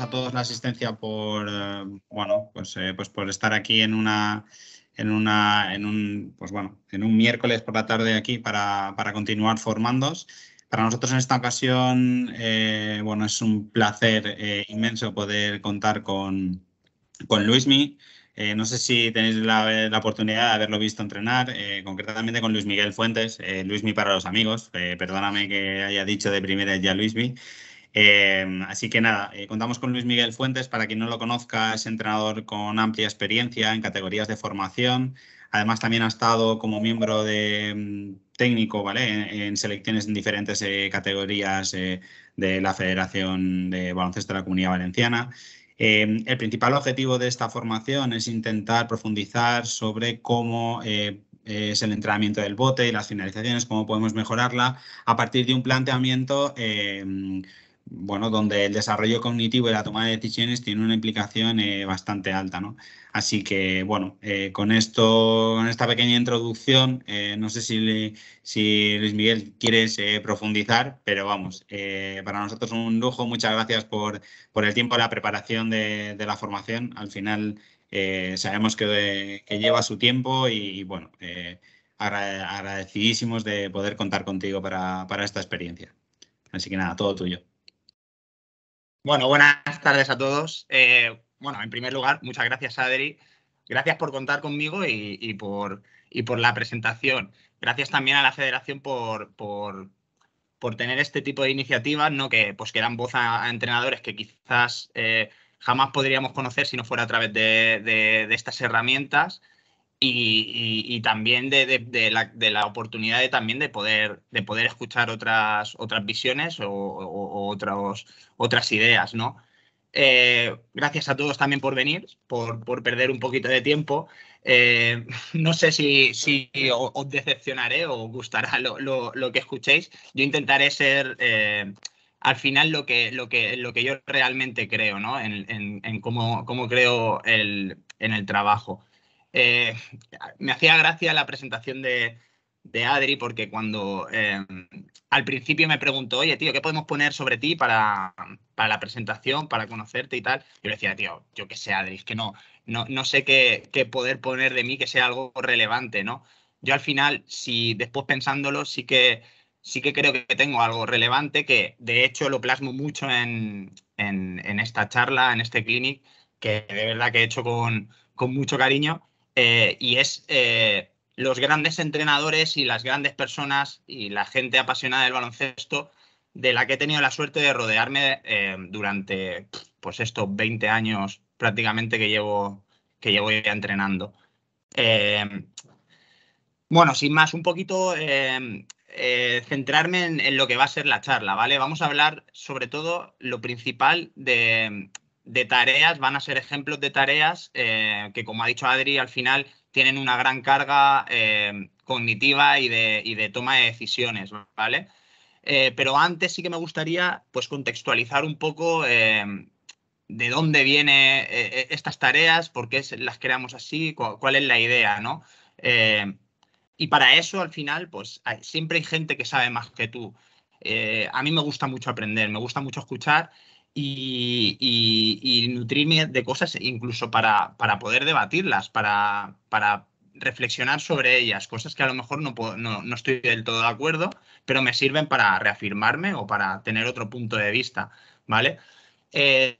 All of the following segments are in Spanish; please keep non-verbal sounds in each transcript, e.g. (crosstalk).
a todos la asistencia por, eh, bueno, pues, eh, pues por estar aquí en una, en una, en un, pues bueno, en un miércoles por la tarde aquí para, continuar formándos. Para nosotros en esta ocasión, eh, bueno, es un placer inmenso poder contar con, con Luismi. no sé si tenéis la, oportunidad de haberlo visto entrenar, concretamente con Luis Miguel Fuentes, Luismi para los amigos. perdóname que haya dicho de primera ya Luismi. Em, así que nada, eh, contamos con Luis Miguel Fuentes, para quien no lo conozca, es entrenador con amplia experiencia en categorías de formación. Además, también ha estado como miembro de mm, técnico, ¿vale? En, selecciones en diferentes eh, categorías eh, de la Federación de Baloncesto de la Comunidad Valenciana. Em, el principal objetivo de esta formación es intentar profundizar sobre cómo es el entrenamiento del bote y las finalizaciones, cómo podemos mejorarla a partir de un planteamiento em, bueno, donde el desarrollo cognitivo y la toma de decisiones tiene una implicación eh, bastante alta, Así que, bueno, eh, con esto, con esta pequeña introducción, eh, no sé si, Luis Miguel quieres profundizar, pero vamos, para nosotros un lujo. Muchas gracias por, el tiempo, la preparación de, la formación. Al final sabemos que, lleva su tiempo y, bueno, agradecidísimos de poder contar contigo para esta experiencia. Así que nada, todo tuyo. Bueno, buenas tardes a todos. Eh, bueno, en primer lugar, muchas gracias, Adri. Gracias por contar conmigo y, por, por la presentación. Gracias también a la federación por, tener este tipo de iniciativas, ¿no? que, pues, que dan voz a, entrenadores que quizás eh, jamás podríamos conocer si no fuera a través de estas herramientas y, también de, la, oportunidad de, también de poder, de poder escuchar otras, otras visiones o, otras ideas, ¿no? Eh, gracias a todos también por venir, por, perder un poquito de tiempo. Eh, (laughs) no sé si, os, decepcionaré o gustará lo, que escuchéis. Yo intentaré ser eh, al final lo que, lo, que, lo que yo realmente creo, ¿no? En, en, cómo, creo en el trabajo. Eh, me hacía gracia la presentación de, Adri porque cuando em, al principio me preguntó, oye, tío, ¿qué podemos poner sobre ti para, la presentación, para conocerte y tal? Yo le decía, tío, yo que sé, Adri, es que no, no, sé qué, poder poner de mí que sea algo relevante, ¿no? Yo al final, si después pensándolo, sí que, sí que creo que tengo algo relevante que de hecho lo plasmo mucho en, esta charla, en este clinic, que de verdad que he hecho con, con mucho cariño eh, y es eh, los grandes entrenadores y las grandes personas y la gente apasionada del baloncesto de la que he tenido la suerte de rodearme eh, durante pues estos 20 años prácticamente que llevo que llevo ya entrenando. bueno, sin más, un poquito centrarme en, lo que va a ser la charla, ¿vale? Vamos a hablar sobre todo lo principal de, de tareas van a ser ejemplos de tareas eh, que, como ha dicho Adri, al final tienen una gran carga eh, cognitiva y de, toma de decisiones, ¿vale? Eh, pero antes sí que me gustaría pues, contextualizar un poco de dónde vienen estas tareas, por qué las creamos así, cuál es la idea, ¿no? y para eso, al final, pues siempre hay gente que sabe más que tú. a mí me gusta mucho aprender, me gusta mucho escuchar y, nutrirme de cosas incluso para, para poder debatirlas, para, para, reflexionar sobre ellas, cosas que a lo mejor no, no, estoy del todo de acuerdo, pero me sirven para reafirmarme o para tener otro punto de vista, ¿vale? Eh,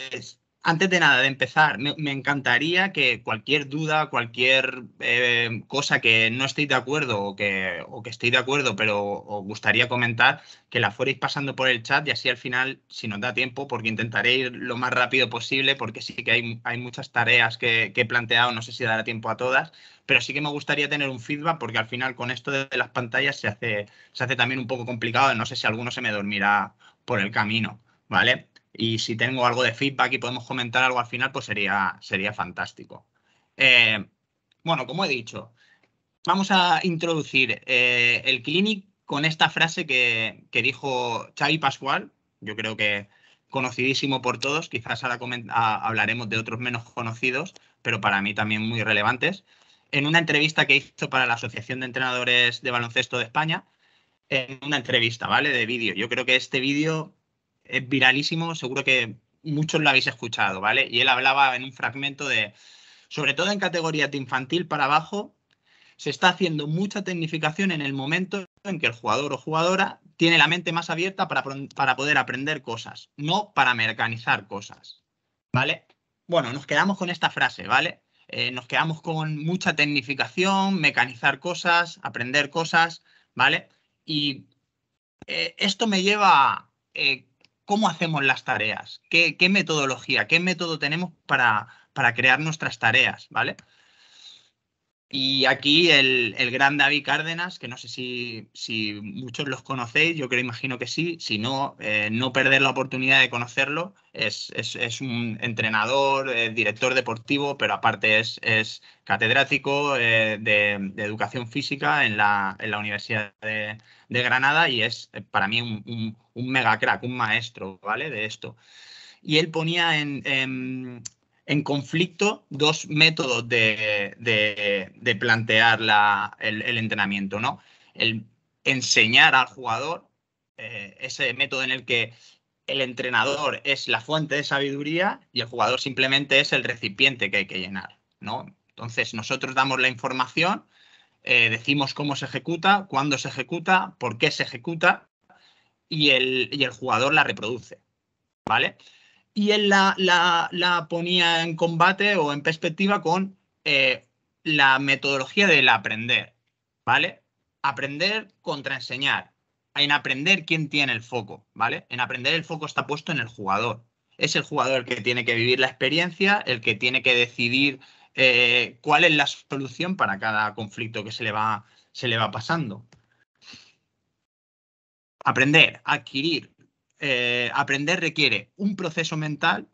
antes de nada, de empezar, me, encantaría que cualquier duda, cualquier eh, cosa que no estéis de acuerdo o que, que estéis de acuerdo, pero os gustaría comentar, que la fuerais pasando por el chat y así al final, si nos da tiempo, porque intentaré ir lo más rápido posible, porque sí que hay, hay muchas tareas que, he planteado, no sé si dará tiempo a todas, pero sí que me gustaría tener un feedback porque al final con esto de las pantallas se hace, se hace también un poco complicado, no sé si alguno se me dormirá por el camino, ¿vale? y si tengo algo de feedback y podemos comentar algo al final, pues sería, sería fantástico. Eh, bueno, como he dicho, vamos a introducir eh, el clinic con esta frase que, dijo Xavi Pascual, yo creo que conocidísimo por todos, quizás ahora hablaremos de otros menos conocidos, pero para mí también muy relevantes, en una entrevista que hizo para la Asociación de Entrenadores de Baloncesto de España, en una entrevista, ¿vale? De vídeo. Yo creo que este vídeo es viralísimo, seguro que muchos lo habéis escuchado, ¿vale? Y él hablaba en un fragmento de, sobre todo en categoría de infantil para abajo, se está haciendo mucha tecnificación en el momento en que el jugador o jugadora tiene la mente más abierta para, poder aprender cosas, no para mecanizar cosas, ¿vale? Bueno, nos quedamos con esta frase, ¿vale? Eh, nos quedamos con mucha tecnificación, mecanizar cosas, aprender cosas, ¿vale? Y eh, esto me lleva a eh, cómo hacemos las tareas, qué, metodología, qué método tenemos para, para crear nuestras tareas, ¿vale? Y aquí el, gran David Cárdenas, que no sé si, si, muchos los conocéis, yo creo, imagino que sí, si no, eh, no perder la oportunidad de conocerlo, es, un entrenador, eh, director deportivo, pero aparte es, catedrático eh, de, educación física en la, Universidad de, Granada y es para mí un, un, un mega crack, un maestro, ¿vale? De esto y él ponía en, en conflicto dos métodos de, plantear el, entrenamiento, ¿no? El enseñar al jugador eh, ese método en el que el entrenador es la fuente de sabiduría y el jugador simplemente es el recipiente que hay que llenar, ¿no? Entonces nosotros damos la información, eh, decimos cómo se ejecuta, cuándo se ejecuta, por qué se ejecuta y el, y el jugador la reproduce, ¿vale? y él la, la, ponía en combate o en perspectiva con eh, la metodología del aprender, ¿vale? Aprender contra enseñar. En aprender quién tiene el foco, ¿vale? En aprender el foco está puesto en el jugador. Es el jugador el que tiene que vivir la experiencia, el que tiene que decidir eh, cuál es la solución para cada conflicto que se le va, se le va pasando. Aprender, adquirir, eh, aprender requiere un proceso mental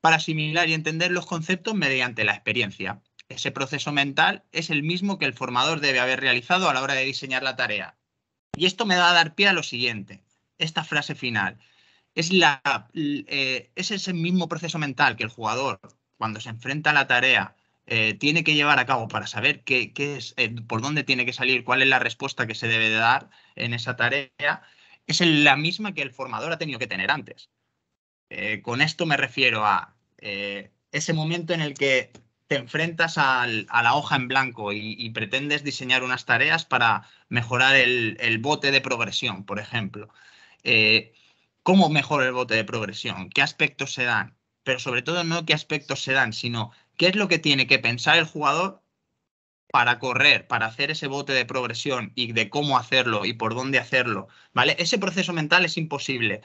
para asimilar y entender los conceptos mediante la experiencia. Ese proceso mental es el mismo que el formador debe haber realizado a la hora de diseñar la tarea. Y esto me da a dar pie a lo siguiente, esta frase final. Es, la, eh, es ese mismo proceso mental que el jugador, cuando se enfrenta a la tarea, eh, tiene que llevar a cabo para saber qué, es, por dónde tiene que salir, cuál es la respuesta que se debe dar en esa tarea es la misma que el formador ha tenido que tener antes. Eh, con esto me refiero a eh, ese momento en el que te enfrentas a la hoja en blanco y, pretendes diseñar unas tareas para mejorar el, bote de progresión, por ejemplo. Eh, ¿Cómo mejora el bote de progresión? ¿Qué aspectos se dan? Pero sobre todo no qué aspectos se dan, sino qué es lo que tiene que pensar el jugador para correr, para hacer ese bote de progresión y de cómo hacerlo y por dónde hacerlo, ¿vale? Ese proceso mental es imposible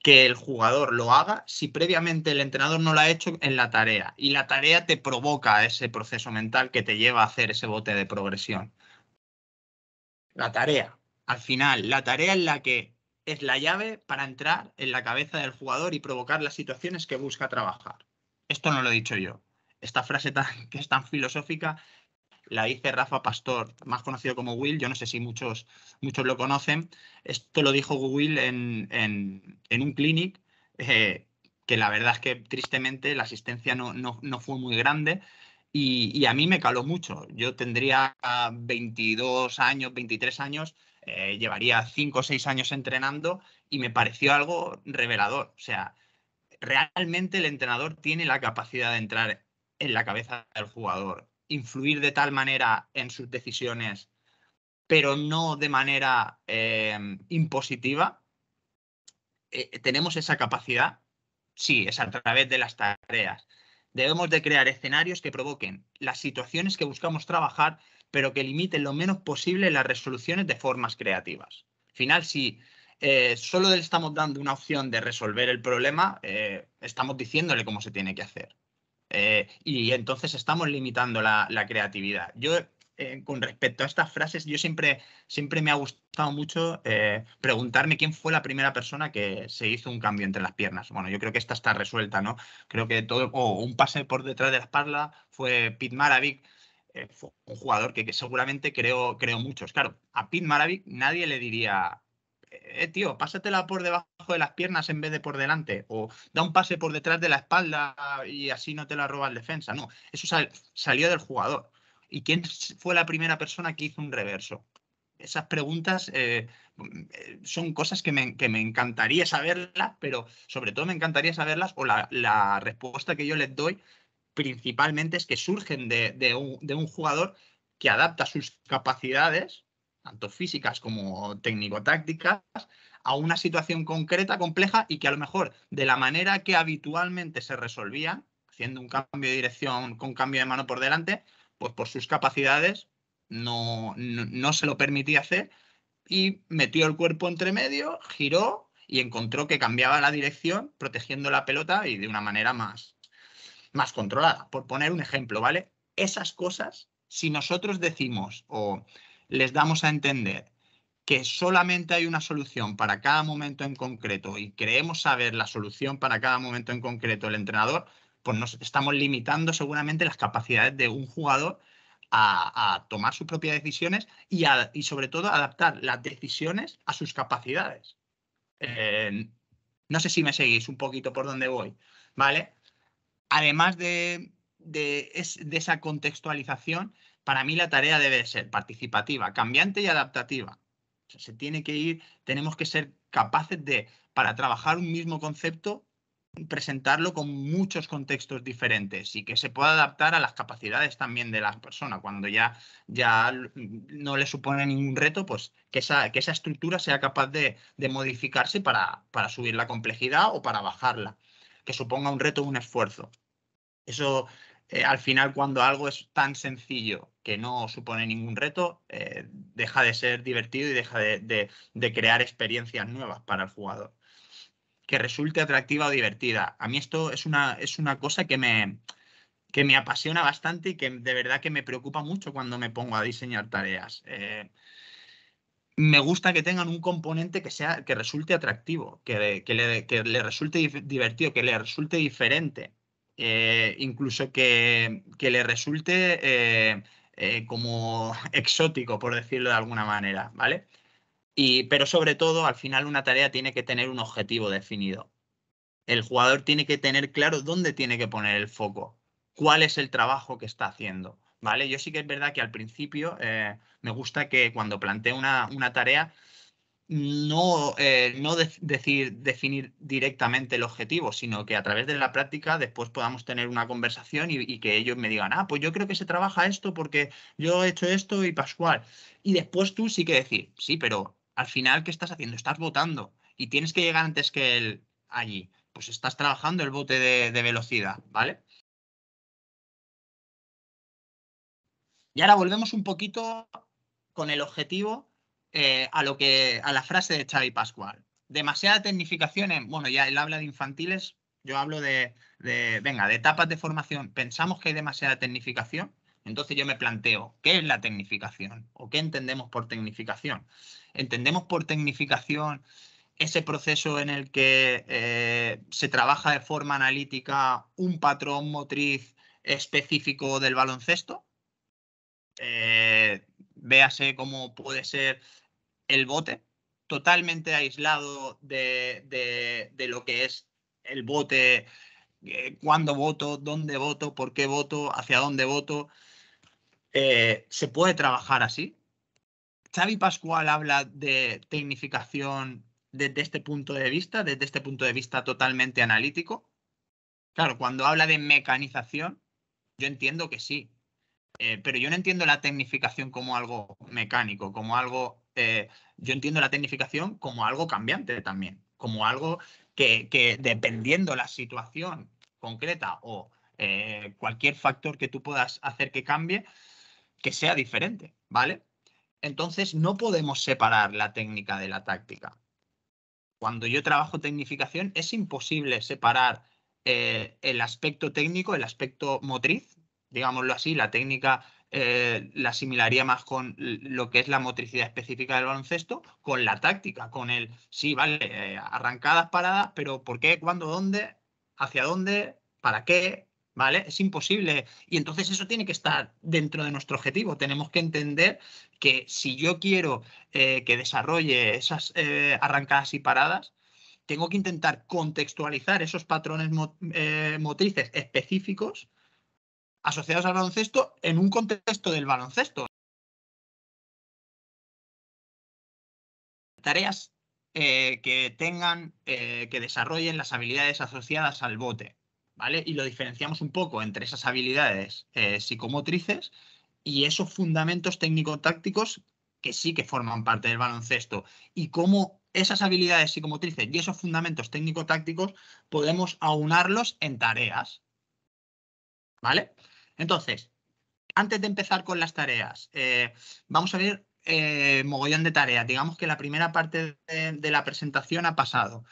que el jugador lo haga si previamente el entrenador no lo ha hecho en la tarea y la tarea te provoca ese proceso mental que te lleva a hacer ese bote de progresión. La tarea, al final, la tarea en la que es la llave para entrar en la cabeza del jugador y provocar las situaciones que busca trabajar. Esto no lo he dicho yo. Esta frase tan, (laughs) que es tan filosófica la dice Rafa Pastor, más conocido como Will, yo no sé si muchos, muchos lo conocen. Esto lo dijo Will en, un clinic, eh, que la verdad es que tristemente la asistencia no, fue muy grande. Y, a mí me caló mucho. Yo tendría 22 años, 23 años, eh, llevaría 5 o 6 años entrenando y me pareció algo revelador. O sea, realmente el entrenador tiene la capacidad de entrar en la cabeza del jugador influir de tal manera en sus decisiones, pero no de manera em, impositiva, eh, tenemos esa capacidad, sí, es a través de las tareas. Debemos de crear escenarios que provoquen las situaciones que buscamos trabajar, pero que limiten lo menos posible las resoluciones de formas creativas. Al final, si eh, solo le estamos dando una opción de resolver el problema, eh, estamos diciéndole cómo se tiene que hacer. Eh, y entonces estamos limitando la, creatividad. Yo, eh, con respecto a estas frases, yo siempre, siempre me ha gustado mucho eh, preguntarme quién fue la primera persona que se hizo un cambio entre las piernas. Bueno, yo creo que esta está resuelta, ¿no? Creo que todo, o un pase por detrás de la espalda fue Pete Maravich, un jugador que, seguramente creo muchos. Claro, a Pete Maravich nadie le diría eh, tío, pásatela por debajo de las piernas en vez de por delante, o da un pase por detrás de la espalda y así no te la roba el defensa. No, eso salió del jugador. ¿Y quién fue la primera persona que hizo un reverso? Esas preguntas eh, mm, son cosas que me, encantaría saberlas, pero sobre todo me encantaría saberlas o la, respuesta que yo les doy principalmente es que surgen de, de un jugador que adapta sus capacidades tanto físicas como técnico-tácticas, a una situación concreta, compleja y que a lo mejor de la manera que habitualmente se resolvía, haciendo un cambio de dirección con cambio de mano por delante, pues por sus capacidades no, no, se lo permitía hacer y metió el cuerpo entre medio, giró y encontró que cambiaba la dirección protegiendo la pelota y de una manera más, más controlada. Por poner un ejemplo, ¿vale? Esas cosas, si nosotros decimos o les damos a entender que solamente hay una solución para cada momento en concreto y creemos saber la solución para cada momento en concreto el entrenador, pues nos estamos limitando seguramente las capacidades de un jugador a, tomar sus propias decisiones y, sobre todo adaptar las decisiones a sus capacidades. Eh, no sé si me seguís un poquito por donde voy, ¿vale? Además de esa contextualización, para mí la tarea debe ser participativa, cambiante y adaptativa. se tiene que ir, tenemos que ser capaces de, para trabajar un mismo concepto, presentarlo con muchos contextos diferentes y que se pueda adaptar a las capacidades también de la persona. Cuando ya, ya no le supone ningún reto, pues que esa, que esa estructura sea capaz de, modificarse para, para, subir la complejidad o para bajarla, que suponga un reto un esfuerzo. Eso eh, al final cuando algo es tan sencillo que no supone ningún reto, eh, deja de ser divertido y deja de, crear experiencias nuevas para el jugador. Que resulte atractiva o divertida. A mí esto es una, es una cosa que me, apasiona bastante y que de verdad que me preocupa mucho cuando me pongo a diseñar tareas. Eh, me gusta que tengan un componente que sea que resulte atractivo, que le resulte divertido, que le resulte diferente. Eh, incluso que, le resulte eh, eh, como (laughs) exótico, por decirlo de alguna manera, ¿vale? Y, pero sobre todo, al final una tarea tiene que tener un objetivo definido. El jugador tiene que tener claro dónde tiene que poner el foco, cuál es el trabajo que está haciendo. ¿Vale? Yo sí que es verdad que al principio me gusta que cuando plantea una tarea, no, eh, no decir, definir directamente el objetivo, sino que a través de la práctica después podamos tener una conversación y, que ellos me digan, ah, pues yo creo que se trabaja esto porque yo he hecho esto y Pascual. Y después tú sí que decir, sí, pero al final, ¿qué estás haciendo? Estás votando y tienes que llegar antes que él allí. Pues estás trabajando el bote de velocidad, ¿vale? Y ahora volvemos un poquito con el objetivo eh, a lo que a la frase de Xavi Pascual. Demasiada tecnificación en, bueno, ya él habla de infantiles, yo hablo de, venga, de etapas de formación. Pensamos que hay demasiada tecnificación, entonces yo me planteo, ¿qué es la tecnificación? ¿O qué entendemos por tecnificación? ¿Entendemos por tecnificación ese proceso en el que eh, se trabaja de forma analítica un patrón motriz específico del baloncesto? Eh, véase cómo puede ser el bote, totalmente aislado de, lo que es el bote, eh, cuándo voto, dónde voto, por qué voto, hacia dónde voto. Eh, ¿Se puede trabajar así? Xavi Pascual habla de tecnificación desde este punto de vista, desde este punto de vista totalmente analítico. Claro, cuando habla de mecanización, yo entiendo que sí, eh, pero yo no entiendo la tecnificación como algo mecánico, como algo eh, yo entiendo la tecnificación como algo cambiante también, como algo que, dependiendo la situación concreta o eh, cualquier factor que tú puedas hacer que cambie, que sea diferente, ¿vale? Entonces no podemos separar la técnica de la táctica. Cuando yo trabajo tecnificación es imposible separar eh, el aspecto técnico, el aspecto motriz, digámoslo así, la técnica eh, la asimilaría más con lo que es la motricidad específica del baloncesto, con la táctica, con el, sí, vale, eh, arrancadas, paradas, pero ¿por qué, cuándo, dónde, hacia dónde, para qué? ¿Vale? Es imposible. Y entonces eso tiene que estar dentro de nuestro objetivo. Tenemos que entender que si yo quiero eh, que desarrolle esas arrancadas y paradas, tengo que intentar contextualizar esos patrones motrices específicos asociados al baloncesto en un contexto del baloncesto. Tareas eh, que tengan, eh, que desarrollen las habilidades asociadas al bote, ¿vale? Y lo diferenciamos un poco entre esas habilidades eh, psicomotrices y esos fundamentos técnico-tácticos que sí que forman parte del baloncesto y cómo esas habilidades psicomotrices y esos fundamentos técnico-tácticos podemos aunarlos en tareas. ¿Vale? Entonces, antes de empezar con las tareas, eh, vamos a ver eh, mogollón de tareas. Digamos que la primera parte de, la presentación ha pasado.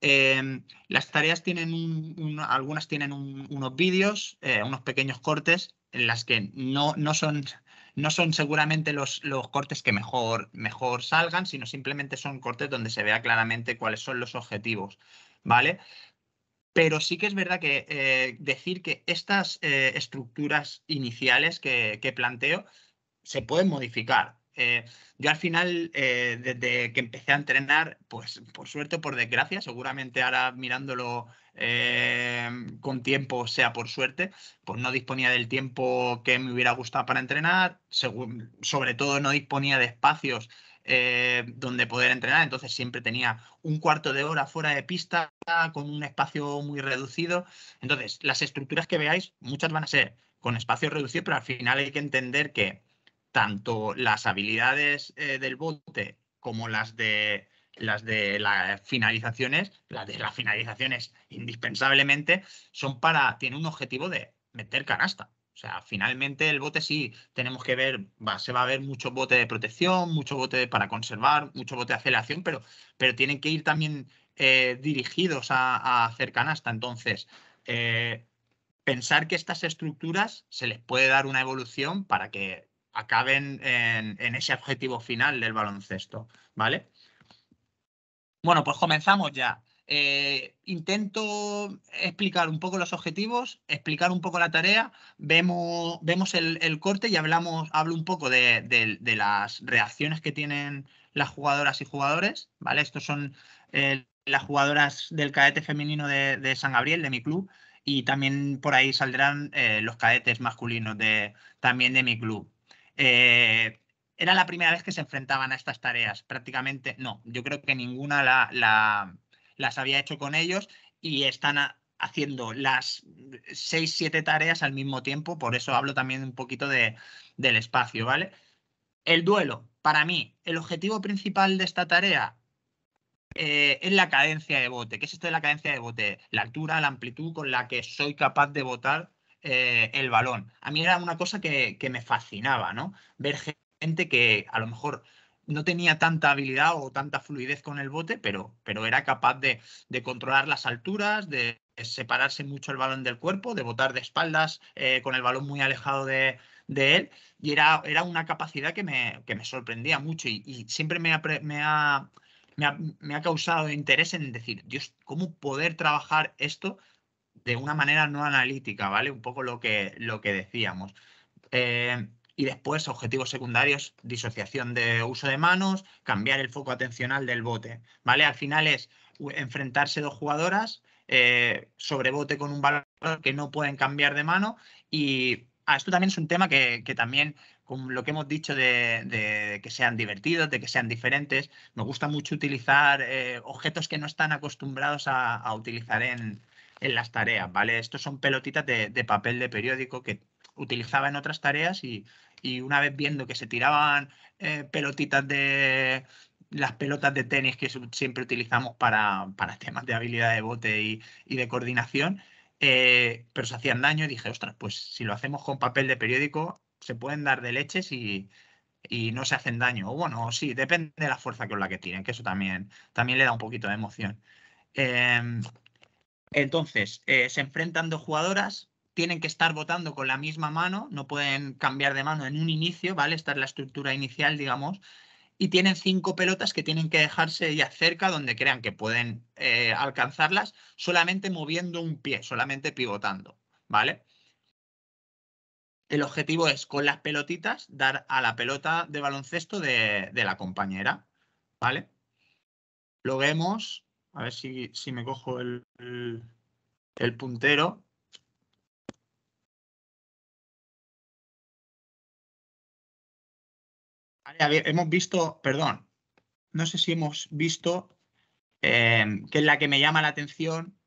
Eh, las tareas tienen un, algunas tienen unos vídeos, unos pequeños cortes en las que no, son no son seguramente los, los cortes que mejor, mejor, salgan, sino simplemente son cortes donde se vea claramente cuáles son los objetivos, ¿vale? Pero sí que es verdad que eh, decir que estas eh, estructuras iniciales que, planteo se pueden modificar. Eh, yo al final, desde que empecé a entrenar, pues por suerte o por desgracia, seguramente ahora mirándolo con tiempo sea por suerte, pues no disponía del tiempo que me hubiera gustado para entrenar, sobre todo no disponía de espacios eh, donde poder entrenar. Entonces siempre tenía un cuarto de hora fuera de pista con un espacio muy reducido. Entonces, las estructuras que veáis, muchas van a ser con espacio reducido, pero al final hay que entender que tanto las habilidades eh, del bote como las de las de las finalizaciones, las de las finalizaciones indispensablemente son para, tiene un objetivo de meter canasta. O sea, finalmente el bote sí, tenemos que ver, se va a ver mucho bote de protección, mucho bote para conservar, mucho bote de aceleración, pero, pero tienen que ir también eh, dirigidos a, a, hacer Entonces, eh, pensar que estas estructuras se les puede dar una evolución para que acaben en, en ese objetivo final del baloncesto, ¿vale? Bueno, pues comenzamos ya. Eh, intento explicar un poco los objetivos, explicar un poco la tarea, vemos, vemos el, corte y hablamos, hablo un poco de, las reacciones que tienen las jugadoras y jugadores, ¿vale? Estos son eh, las jugadoras del cadete femenino de, San Gabriel, de mi club, y también por ahí saldrán eh, los cadetes masculinos de, también de mi club era la primera vez que se enfrentaban a estas tareas. Prácticamente, no, yo creo que ninguna la, las había hecho con ellos y están haciendo las seis, siete tareas al mismo tiempo, por eso hablo también un poquito de, del espacio, ¿vale? El duelo, para mí, el objetivo principal de esta tarea eh, es la cadencia de bote. ¿Qué es esto de la cadencia de bote? La altura, la amplitud con la que soy capaz de botar eh, el balón. A mí era una cosa que, que me fascinaba, ¿no? Ver gente que a lo mejor no tenía tanta habilidad o tanta fluidez con el bote, pero, pero era capaz de, controlar las alturas, de separarse mucho el balón del cuerpo, de botar de espaldas eh, con el balón muy alejado de, él. Y era, era, una capacidad que me, que me sorprendía mucho y, siempre me ha, me, causado interés en decir, Dios, ¿cómo poder trabajar esto de una manera no analítica? ¿Vale? Un poco lo que, lo que decíamos. Eh, y después objetivos secundarios, disociación de uso de manos, cambiar el foco atencional del bote. ¿vale? Al final es enfrentarse dos jugadoras eh, sobre bote con un valor que no pueden cambiar de mano y ah, esto también es un tema que, también con lo que hemos dicho de, que sean divertidos, de que sean diferentes. Me gusta mucho utilizar eh, objetos que no están acostumbrados a, utilizar en, las tareas, ¿vale? Estos son pelotitas de papel de periódico que utilizaba en otras tareas y, una vez viendo que se tiraban eh, pelotitas de las pelotas de tenis que siempre utilizamos para, temas de habilidad de bote y, de coordinación, eh, pero se hacían daño y dije, ostras, pues si lo hacemos con papel de periódico, se pueden dar de leches y, no se hacen daño. O bueno, sí, depende de la fuerza con la que tiren, que eso también, también le da un poquito de emoción. Em, entonces, eh, se enfrentan dos jugadoras, tienen que estar botando con la misma mano, no pueden cambiar de mano en un inicio, ¿vale? Esta es la estructura inicial, digamos, y tienen cinco pelotas que tienen que dejarse ya cerca donde crean que pueden eh, alcanzarlas, solamente moviendo un pie, solamente pivotando, ¿vale? El objetivo es con las pelotitas dar a la pelota de baloncesto de, la compañera, ¿vale? Lo vemos, a ver si, me cojo el puntero, hemos visto, perdón, no sé si hemos visto, em, que es la que me llama la atención,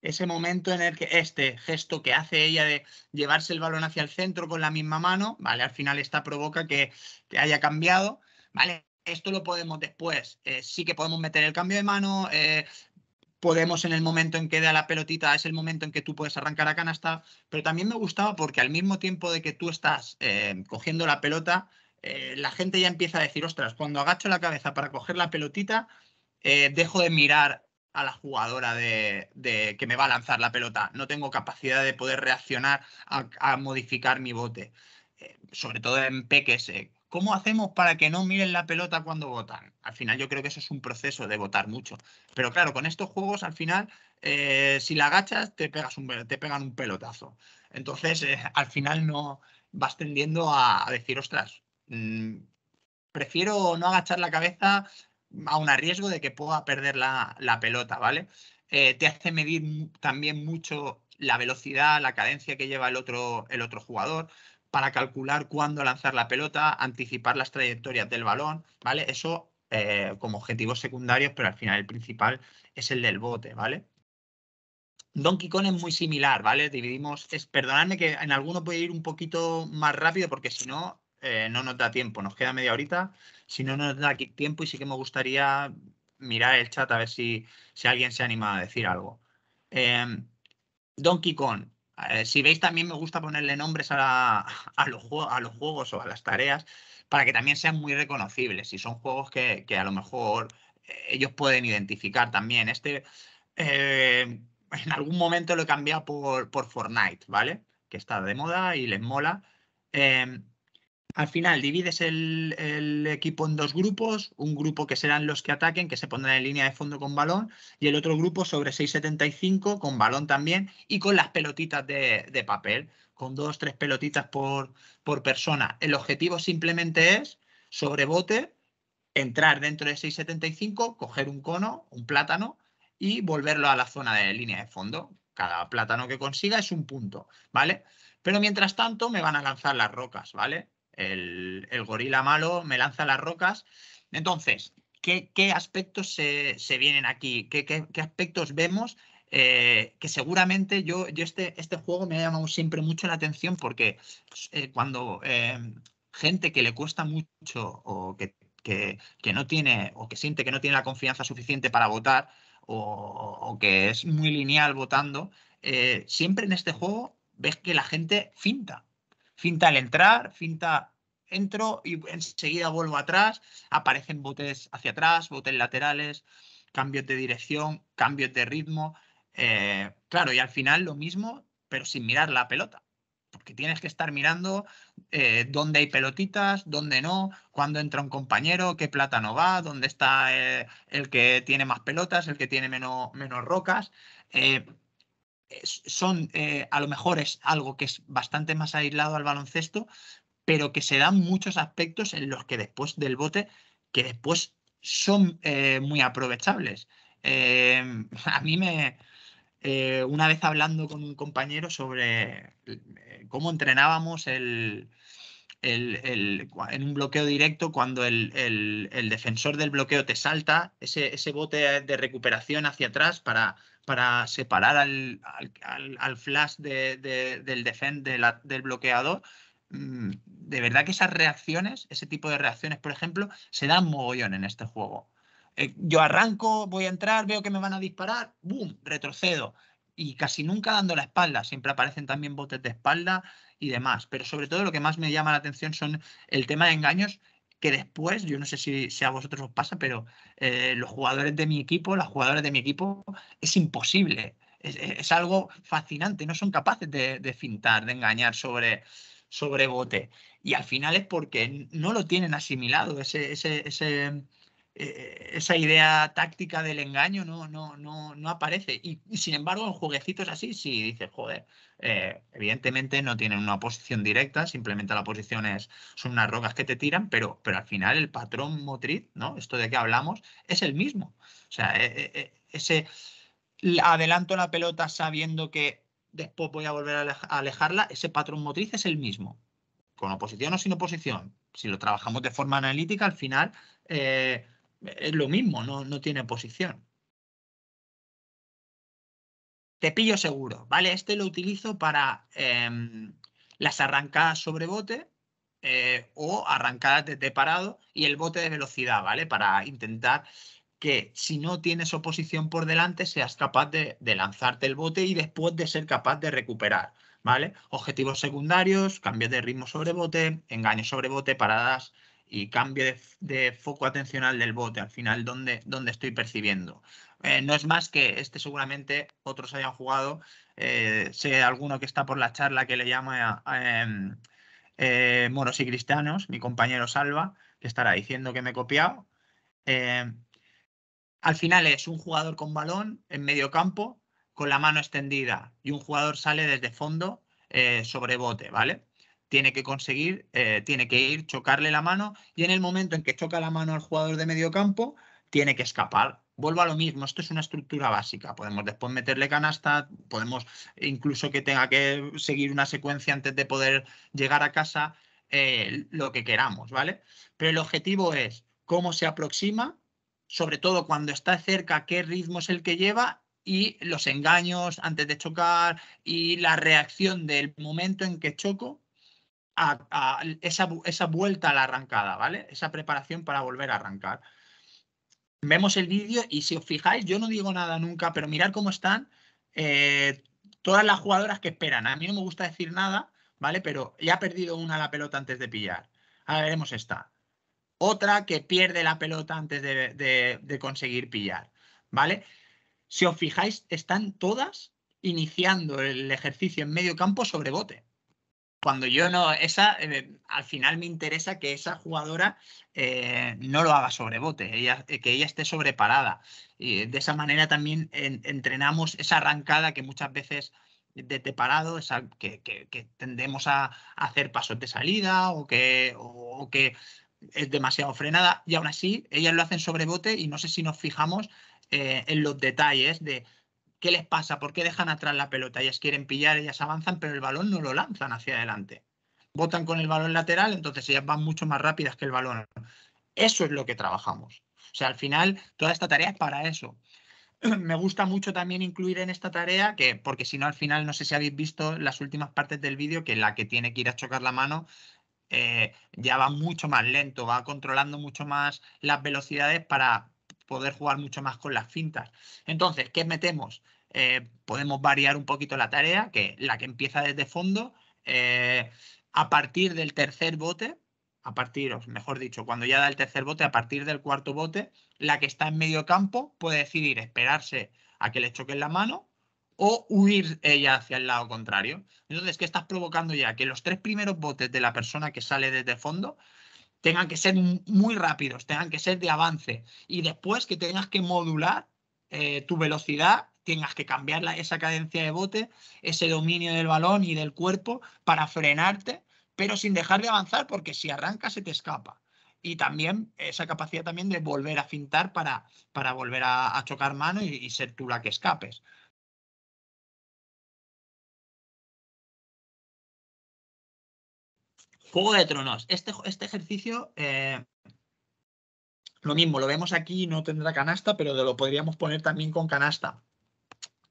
ese momento en el que este gesto que hace ella de llevarse el balón hacia el centro con la misma mano, ¿vale? Al final esta provoca que, que haya cambiado, ¿vale? Esto lo podemos después, eh, sí que podemos meter el cambio de mano, eh, Podemos en el momento en que da la pelotita es el momento en que tú puedes arrancar a canasta, pero también me gustaba porque al mismo tiempo de que tú estás eh, cogiendo la pelota, eh, la gente ya empieza a decir, ostras, cuando agacho la cabeza para coger la pelotita, eh, dejo de mirar a la jugadora de, que me va a lanzar la pelota. No tengo capacidad de poder reaccionar a, modificar mi bote. sobre todo en peques, ¿Cómo hacemos para que no miren la pelota cuando votan? Al final yo creo que eso es un proceso de votar mucho. Pero claro, con estos juegos al final, eh, si la agachas, te, pegas un, te pegan un pelotazo. Entonces, eh, al final no vas tendiendo a, decir, ostras, mm, prefiero no agachar la cabeza a un riesgo de que pueda perder la, pelota, ¿vale? Eh, te hace medir también mucho la velocidad, la cadencia que lleva el otro, el otro jugador para calcular cuándo lanzar la pelota, anticipar las trayectorias del balón, ¿vale? Eso eh, como objetivos secundarios, pero al final el principal es el del bote, ¿vale? Donkey Kong es muy similar, ¿vale? Dividimos, perdonadme que en alguno puede ir un poquito más rápido porque si no, eh, no nos da tiempo, nos queda media horita, si no no nos da tiempo y sí que me gustaría mirar el chat a ver si, si alguien se anima a decir algo. Em, Donkey Kong, eh, si veis, también me gusta ponerle nombres a, los, a los juegos o a las tareas para que también sean muy reconocibles. Si son juegos que, a lo mejor eh, ellos pueden identificar también. Este, eh, en algún momento lo he cambiado por, por Fortnite, ¿vale? Que está de moda y les mola. Al final divides el, equipo en dos grupos, un grupo que serán los que ataquen, que se pondrán en línea de fondo con balón, y el otro grupo sobre 6,75 con balón también y con las pelotitas de, papel, con dos, tres pelotitas por, por persona. El objetivo simplemente es sobre bote, entrar dentro de 6,75, coger un cono, un plátano y volverlo a la zona de línea de fondo. Cada plátano que consiga es un punto, ¿vale? Pero mientras tanto me van a lanzar las rocas, ¿vale? el, gorila malo me lanza las rocas. Entonces, ¿qué, aspectos se, vienen aquí? ¿Qué, aspectos vemos? Eh, que seguramente yo, yo este, este juego me ha llamado siempre mucho la atención porque eh, cuando eh, gente que le cuesta mucho o que, no tiene o que siente que no tiene la confianza suficiente para votar o, o que es muy lineal votando, siempre en este juego ves que la gente finta finta al entrar, finta entro y enseguida vuelvo atrás, aparecen botes hacia atrás, botes laterales, cambios de dirección, cambios de ritmo. Eh, claro, y al final lo mismo, pero sin mirar la pelota, porque tienes que estar mirando eh, dónde hay pelotitas, dónde no, cuándo entra un compañero, qué plata no va, dónde está eh, el que tiene más pelotas, el que tiene menos, menos rocas son, eh, a lo mejor es algo que es bastante más aislado al baloncesto, pero que se dan muchos aspectos en los que después del bote, que después son eh, muy aprovechables. Eh, (laughs) a mí me, una vez hablando con un compañero sobre cómo entrenábamos el, en un bloqueo directo, cuando el, defensor del bloqueo te salta, ese, ese bote de recuperación hacia atrás para para separar al, flash del defend del bloqueador, mm, de verdad que esas reacciones, ese tipo de reacciones, por ejemplo, se dan mogollón en este juego. Eh, yo arranco, voy a entrar, veo que me van a disparar, ¡boom! Retrocedo. Y casi nunca dando la espalda, siempre aparecen también botes de espalda y demás. Pero sobre todo lo que más me llama la atención son el tema de engaños que después, yo no sé si, a vosotros os pasa, pero eh, los jugadores de mi equipo, las jugadoras de mi equipo, es imposible. Es, algo fascinante, no son capaces de, de, fintar, de engañar sobre, sobre bote. Y al final es porque no lo tienen asimilado, ese, ese eh, eh, esa idea táctica del engaño no, no, no, aparece. Y, sin embargo, en jueguecitos así si dices, joder, eh, evidentemente no tienen una posición directa, simplemente la posición es, son unas rocas que te tiran, pero, pero al final el patrón motriz, ¿no? Esto de que hablamos, es el mismo. O sea, ese adelanto la pelota sabiendo que después voy a volver a alejarla, ese patrón motriz es el mismo, con oposición o sin oposición. Si lo trabajamos de forma analítica, al final es lo mismo, no, no tiene posición. pillo seguro, ¿vale? Este lo utilizo para em, las arrancadas sobre bote eh, o arrancadas de parado y el bote de velocidad, ¿vale? Para intentar que si no tienes oposición por delante seas capaz de, lanzarte el bote y después de ser capaz de recuperar, ¿vale? Objetivos secundarios, cambios de ritmo sobre bote, engaños sobre bote, paradas y cambio de, foco atencional del bote, al final, donde, donde estoy percibiendo. Eh, no es más que este seguramente otros hayan jugado, eh, sé alguno que está por la charla que le llama em, eh, Moros y Cristianos, mi compañero Salva, que estará diciendo que me he copiado. Em, al final es un jugador con balón en medio campo, con la mano extendida, y un jugador sale desde fondo eh, sobre bote, ¿vale? tiene que conseguir, eh, tiene que ir, chocarle la mano y en el momento en que choca la mano al jugador de medio campo, tiene que escapar. Vuelvo a lo mismo, esto es una estructura básica. Podemos después meterle canasta, podemos incluso que tenga que seguir una secuencia antes de poder llegar a casa, eh, lo que queramos, ¿vale? Pero el objetivo es cómo se aproxima, sobre todo cuando está cerca, qué ritmo es el que lleva y los engaños antes de chocar y la reacción del momento en que choco esa, vuelta a la arrancada, ¿vale? Esa preparación para volver a arrancar. Vemos el vídeo y si os fijáis, yo no digo nada nunca, pero mirad cómo están eh, todas las jugadoras que esperan. A mí no me gusta decir nada, ¿vale? Pero ya ha perdido una la pelota antes de pillar. Ahora veremos esta. Otra que pierde la pelota antes de, de conseguir pillar, ¿vale? Si os fijáis, están todas iniciando el ejercicio en medio campo sobre bote cuando yo no, esa, eh, al final me interesa que esa jugadora eh, no lo haga sobre bote, eh, que ella esté sobreparada. Y de esa manera también entrenamos esa arrancada que muchas veces de, parado, esa, que, tendemos a, hacer pasos de salida o que, es demasiado frenada y aún así ellas lo hacen sobre bote y no sé si nos fijamos en los detalles de ¿Qué les pasa? ¿Por qué dejan atrás la pelota? Ellas quieren pillar, ellas avanzan, pero el balón no lo lanzan hacia adelante. Botan con el balón lateral, entonces ellas van mucho más rápidas que el balón. Eso es lo que trabajamos. O sea, al final, toda esta tarea es para eso. (clears throat) Me gusta mucho también incluir en esta tarea que, porque si no, al final, no sé si habéis visto las últimas partes del vídeo, que la que tiene que ir a chocar la mano eh, ya va mucho más lento, va controlando mucho más las velocidades para poder jugar mucho más con las fintas. Entonces, ¿qué metemos? Eh, podemos variar un poquito la tarea, que la que empieza desde fondo, eh, a partir del tercer bote, a partir, mejor dicho, cuando ya da el tercer bote, a partir del cuarto bote, la que está en medio campo puede decidir esperarse a que le choquen la mano o huir ella hacia el lado contrario. Entonces, ¿qué estás provocando ya? Que los tres primeros botes de la persona que sale desde fondo tengan que ser muy rápidos, tengan que ser de avance y después que tengas que modular eh, tu velocidad, tengas que cambiar esa cadencia de bote, ese dominio del balón y del cuerpo para frenarte, pero sin dejar de avanzar porque si arranca se te escapa. Y también esa capacidad también de volver a fintar para, para volver a, chocar mano y ser tú la que escapes. Juego de Tronos. Este, este ejercicio, eh, lo mismo, lo vemos aquí, no tendrá canasta, pero lo podríamos poner también con canasta.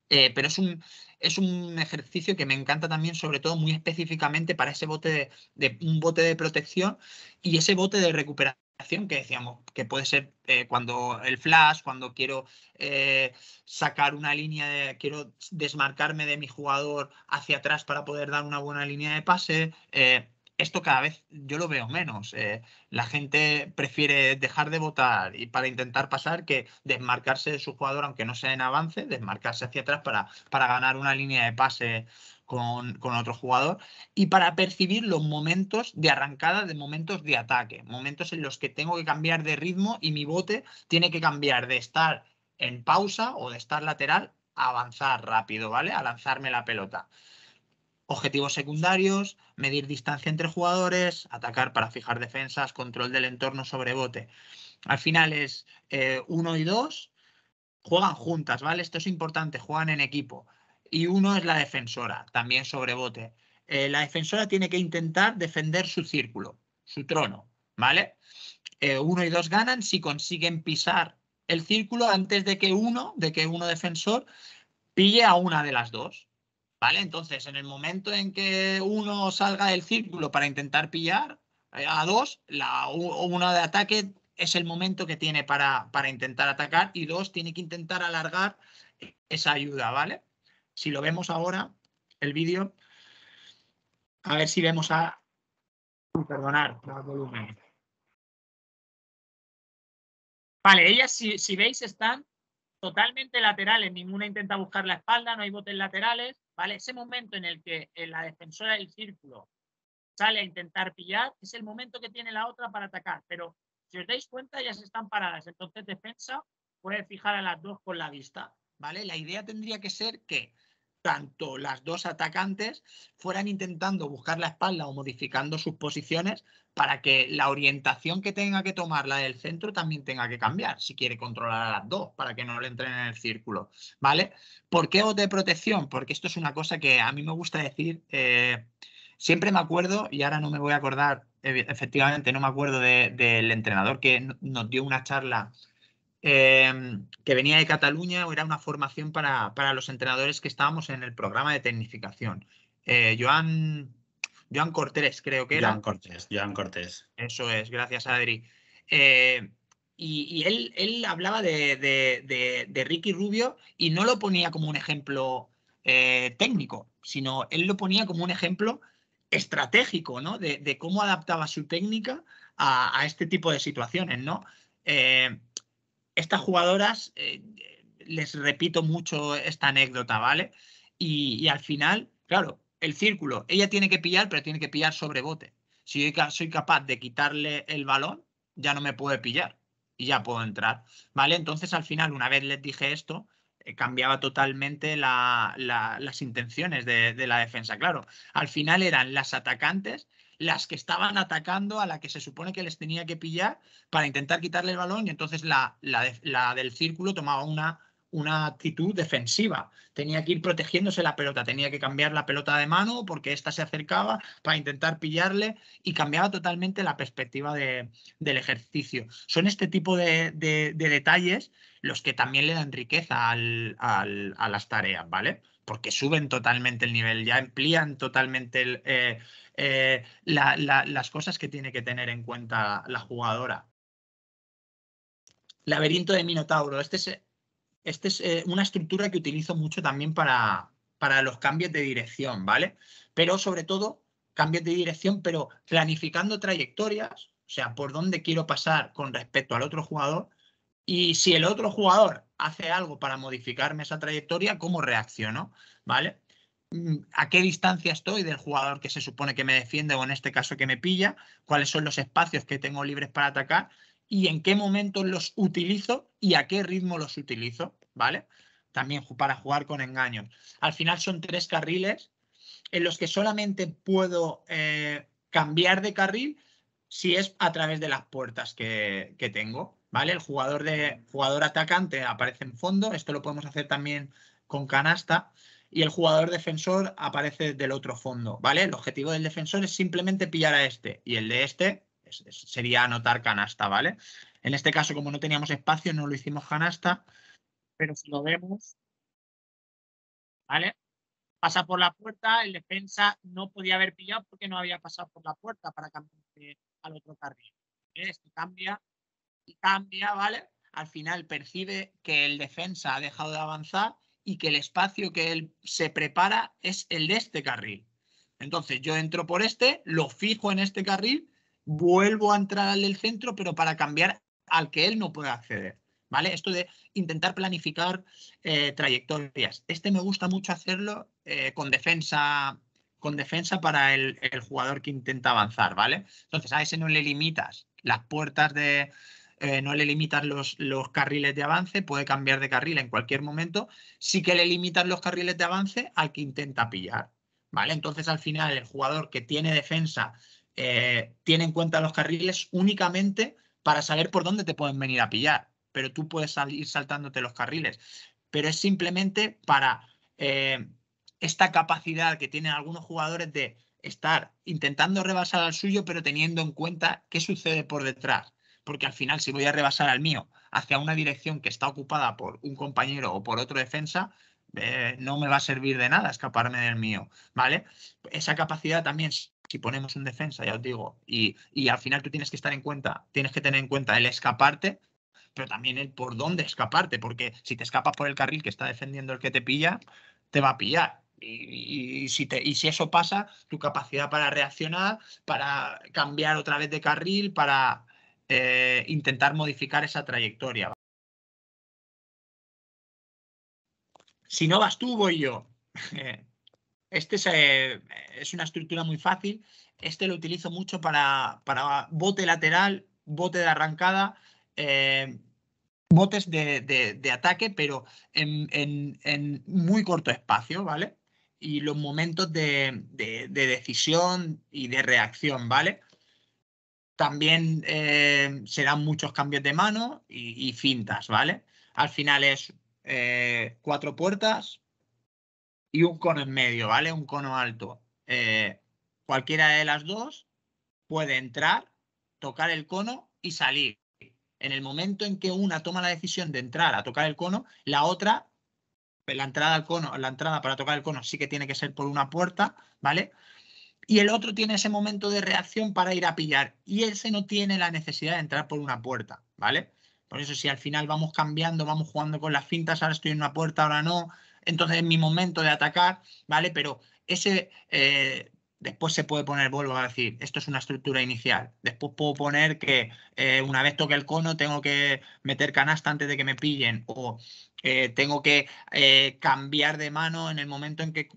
Eh, pero es un, es un ejercicio que me encanta también, sobre todo muy específicamente para ese bote de, un bote de protección y ese bote de recuperación que decíamos, que puede ser eh, cuando el flash, cuando quiero sacar una línea, quiero desmarcarme de mi jugador hacia atrás para poder dar una buena línea de pase esto cada vez yo lo veo menos. Eh, la gente prefiere dejar de votar y para intentar pasar que desmarcarse de su jugador, aunque no sea en avance, desmarcarse hacia atrás para, para ganar una línea de pase con, con, otro jugador y para percibir los momentos de arrancada, de momentos de ataque, momentos en los que tengo que cambiar de ritmo y mi bote tiene que cambiar de estar en pausa o de estar lateral a avanzar rápido, ¿vale? A lanzarme la pelota. Objetivos secundarios, medir distancia entre jugadores, atacar para fijar defensas, control del entorno sobre bote. Al final es eh, uno y dos, juegan juntas, ¿vale? Esto es importante, juegan en equipo. Y uno es la defensora, también sobre bote. Eh, la defensora tiene que intentar defender su círculo, su trono, ¿vale? Eh, uno y dos ganan si consiguen pisar el círculo antes de que uno, de que uno defensor, pille a una de las dos. ¿Vale? Entonces, en el momento en que uno salga del círculo para intentar pillar eh, a dos, la, una de ataque es el momento que tiene para, para intentar atacar y dos, tiene que intentar alargar esa ayuda, ¿vale? Si lo vemos ahora, el vídeo, a ver si vemos a... Perdonar, la volumen. Vale, ellas, si veis, están totalmente laterales. Ninguna intenta buscar la espalda, no hay botes laterales. ¿vale? Ese momento en el que eh, la defensora del círculo sale a intentar pillar, es el momento que tiene la otra para atacar, pero si os dais cuenta ya se están paradas, entonces defensa puede fijar a las dos con la vista, ¿vale? La idea tendría que ser que tanto las dos atacantes fueran intentando buscar la espalda o modificando sus posiciones para que la orientación que tenga que tomar la del centro también tenga que cambiar, si quiere controlar a las dos, para que no le entren en el círculo, ¿vale? ¿Por qué o de protección? Porque esto es una cosa que a mí me gusta decir, eh, siempre me acuerdo, y ahora no me voy a acordar, eh, efectivamente, no me acuerdo del entrenador que nos dio una charla em, que venía de Cataluña, o era una formación para, para, los entrenadores que estábamos en el programa de tecnificación. Eh, Joan Joan Cortés, creo que era. Joan Cortés, Joan Cortés. Eso es, gracias Adri. Eh, y, él, él, hablaba de, Ricky Rubio y no lo ponía como un ejemplo eh, técnico, sino él lo ponía como un ejemplo estratégico, ¿no? De, cómo adaptaba su técnica a, este tipo de situaciones, ¿no? Eh, estas jugadoras, les repito mucho esta anécdota, ¿vale? y al final, claro, el círculo. Ella tiene que pillar, pero tiene que pillar sobre bote. Si yo soy capaz de quitarle el balón, ya no me puede pillar y ya puedo entrar. ¿Vale? Entonces, al final, una vez les dije esto, eh, cambiaba totalmente las intenciones de, la defensa. Claro, al final eran las atacantes las que estaban atacando a la que se supone que les tenía que pillar para intentar quitarle el balón y entonces la del círculo tomaba una una actitud defensiva. Tenía que ir protegiéndose la pelota, tenía que cambiar la pelota de mano porque ésta se acercaba para intentar pillarle y cambiaba totalmente la perspectiva del ejercicio. Son este tipo de, detalles los que también le dan riqueza a las tareas, ¿vale? Porque suben totalmente el nivel, ya amplían totalmente eh, eh, las cosas que tiene que tener en cuenta la jugadora. Laberinto de Minotauro. Este es esta es eh, una estructura que utilizo mucho también para, para los cambios de dirección, ¿vale? Pero sobre todo, cambios de dirección, pero planificando trayectorias, o sea, por dónde quiero pasar con respecto al otro jugador y si el otro jugador hace algo para modificarme esa trayectoria, cómo reacciono, ¿vale? Mm, ¿A qué distancia estoy del jugador que se supone que me defiende o en este caso que me pilla? ¿Cuáles son los espacios que tengo libres para atacar? y en qué momento los utilizo y a qué ritmo los utilizo, ¿vale? También para jugar con engaños. Al final son tres carriles en los que solamente puedo eh, cambiar de carril si es a través de las puertas que, que, tengo, ¿vale? El jugador, de, jugador atacante aparece en fondo, esto lo podemos hacer también con canasta, y el jugador defensor aparece del otro fondo, ¿vale? El objetivo del defensor es simplemente pillar a este y el de este sería anotar canasta, ¿vale? En este caso, como no teníamos espacio, no lo hicimos canasta, pero si lo vemos, ¿vale? Pasa por la puerta, el defensa no podía haber pillado porque no había pasado por la puerta para cambiar al otro carril. ¿eh? Esto cambia y cambia, ¿vale? Al final percibe que el defensa ha dejado de avanzar y que el espacio que él se prepara es el de este carril. Entonces yo entro por este, lo fijo en este carril vuelvo a entrar al del centro, pero para cambiar al que él no pueda acceder. ¿Vale? Esto de intentar planificar eh, trayectorias. Este me gusta mucho hacerlo eh, con defensa con defensa para el, jugador que intenta avanzar, ¿vale? Entonces a ese no le limitas las puertas de, eh, no le limitas los, los, carriles de avance, puede cambiar de carril en cualquier momento, sí que le limitas los carriles de avance al que intenta pillar, ¿vale? Entonces al final el jugador que tiene defensa eh, tiene en cuenta los carriles únicamente para saber por dónde te pueden venir a pillar, pero tú puedes salir saltándote los carriles. Pero es simplemente para eh, esta capacidad que tienen algunos jugadores de estar intentando rebasar al suyo, pero teniendo en cuenta qué sucede por detrás. Porque al final, si voy a rebasar al mío hacia una dirección que está ocupada por un compañero o por otro defensa, eh, no me va a servir de nada escaparme del mío, ¿vale? Esa capacidad también si ponemos un defensa, ya os digo, y, al final tú tienes que estar en cuenta, tienes que tener en cuenta el escaparte, pero también el por dónde escaparte, porque si te escapas por el carril que está defendiendo el que te pilla, te va a pillar. Y, si te, y, si eso pasa, tu capacidad para reaccionar, para cambiar otra vez de carril, para eh, intentar modificar esa trayectoria. Si no vas tú, voy yo. (laughs) Este eh, es, una estructura muy fácil. Este lo utilizo mucho para, bote lateral, bote de arrancada, eh, botes de, ataque, pero en, muy corto espacio, ¿vale? Y los momentos de, decisión y de reacción, ¿vale? También eh, serán muchos cambios de mano y, cintas, ¿vale? Al final es cuatro puertas, y un cono en medio, ¿vale? Un cono alto. Eh, cualquiera de las dos puede entrar, tocar el cono y salir. En el momento en que una toma la decisión de entrar a tocar el cono, la otra, la entrada al cono, la entrada para tocar el cono sí que tiene que ser por una puerta, ¿vale? Y el otro tiene ese momento de reacción para ir a pillar. Y ese no tiene la necesidad de entrar por una puerta, ¿vale? Por eso, si al final vamos cambiando, vamos jugando con las fintas, ahora estoy en una puerta, ahora no, entonces en mi momento de atacar, ¿vale? Pero ese, eh, después se puede poner, vuelvo a decir, esto es una estructura inicial. Después puedo poner que eh, una vez toque el cono tengo que meter canasta antes de que me pillen o eh, tengo que cambiar de mano en el momento en que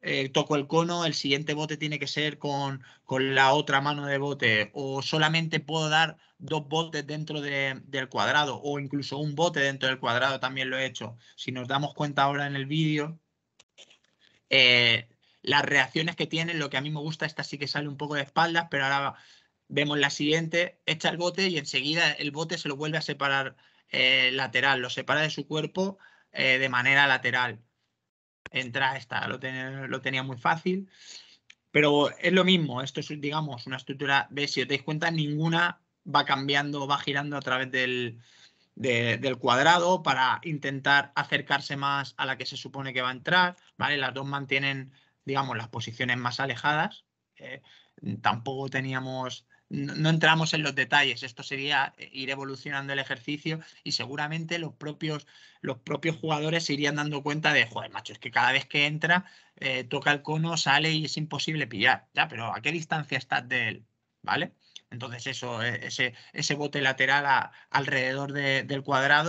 eh, toco el cono, el siguiente bote tiene que ser con, con, la otra mano de bote, o solamente puedo dar dos botes dentro del cuadrado, o incluso un bote dentro del cuadrado, también lo he hecho. Si nos damos cuenta ahora en el vídeo, eh, las reacciones que tienen, lo que a mí me gusta, esta sí que sale un poco de espaldas, pero ahora vemos la siguiente, echa el bote y enseguida el bote se lo vuelve a separar eh, lateral, lo separa de su cuerpo de manera lateral Entra esta, lo, tenía muy fácil. Pero es lo mismo, esto es, digamos, una estructura de, si os dais cuenta, ninguna va cambiando, va girando a través del, cuadrado para intentar acercarse más a la que se supone que va a entrar, ¿vale? Las dos mantienen, digamos, las posiciones más alejadas. Eh, tampoco teníamos no, entramos en los detalles, esto sería eh, ir evolucionando el ejercicio y seguramente los propios, los propios jugadores se irían dando cuenta de, joder, macho, es que cada vez que entra, eh, toca el cono, sale y es imposible pillar, ya, pero ¿a qué distancia estás de él? ¿Vale? Entonces eso, e, ese, ese bote lateral alrededor del cuadrado.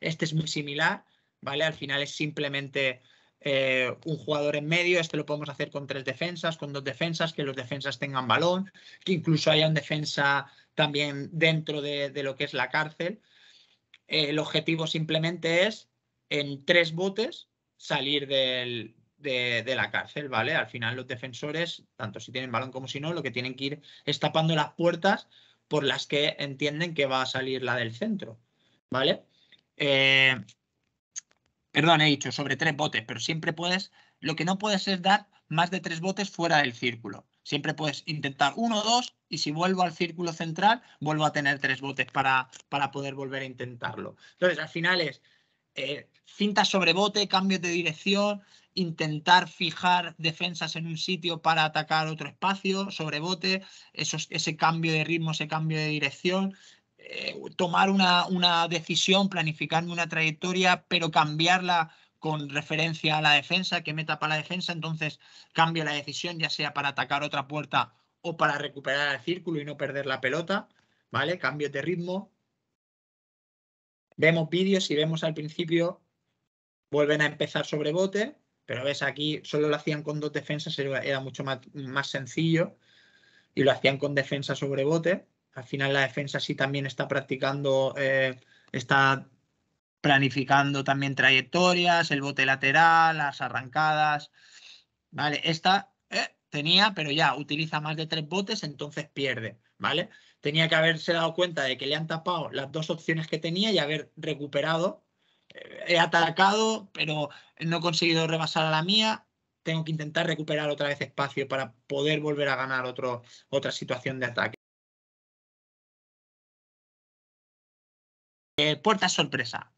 Este es muy similar, ¿vale? Al final es simplemente eh, un jugador en medio, esto lo podemos hacer con tres defensas, con dos defensas, que los defensas tengan balón, que incluso haya un defensa también dentro de, lo que es la cárcel. Eh, el objetivo simplemente es, en tres botes, salir de, la cárcel, ¿vale? Al final los defensores, tanto si tienen balón como si no, lo que tienen que ir es tapando las puertas por las que entienden que va a salir la del centro, ¿vale? Eh, perdón, he dicho sobre tres botes, pero siempre puedes, lo que no puedes es dar más de tres botes fuera del círculo. Siempre puedes intentar uno o dos y si vuelvo al círculo central, vuelvo a tener tres botes para, para poder volver a intentarlo. Entonces, al final es eh, cinta sobre bote, cambios de dirección, intentar fijar defensas en un sitio para atacar otro espacio, sobre bote, ese cambio de ritmo, ese cambio de dirección. Eh, tomar una, una, decisión, planificando una trayectoria, pero cambiarla con referencia a la defensa, que meta para la defensa, entonces cambio la decisión, ya sea para atacar otra puerta o para recuperar el círculo y no perder la pelota, ¿vale? cambio de ritmo. Vemos vídeos y vemos al principio, vuelven a empezar sobre bote, pero ves aquí solo lo hacían con dos defensas, era mucho más, más sencillo y lo hacían con defensa sobre bote al final la defensa sí también está practicando, eh, está planificando también trayectorias, el bote lateral, las arrancadas. Vale, esta eh, tenía, pero ya utiliza más de tres botes, entonces pierde. ¿Vale? Tenía que haberse dado cuenta de que le han tapado las dos opciones que tenía y haber recuperado. Eh, he atacado, pero no he conseguido rebasar a la mía. Tengo que intentar recuperar otra vez espacio para poder volver a ganar otro, otra situación de ataque. puerta sorpresa.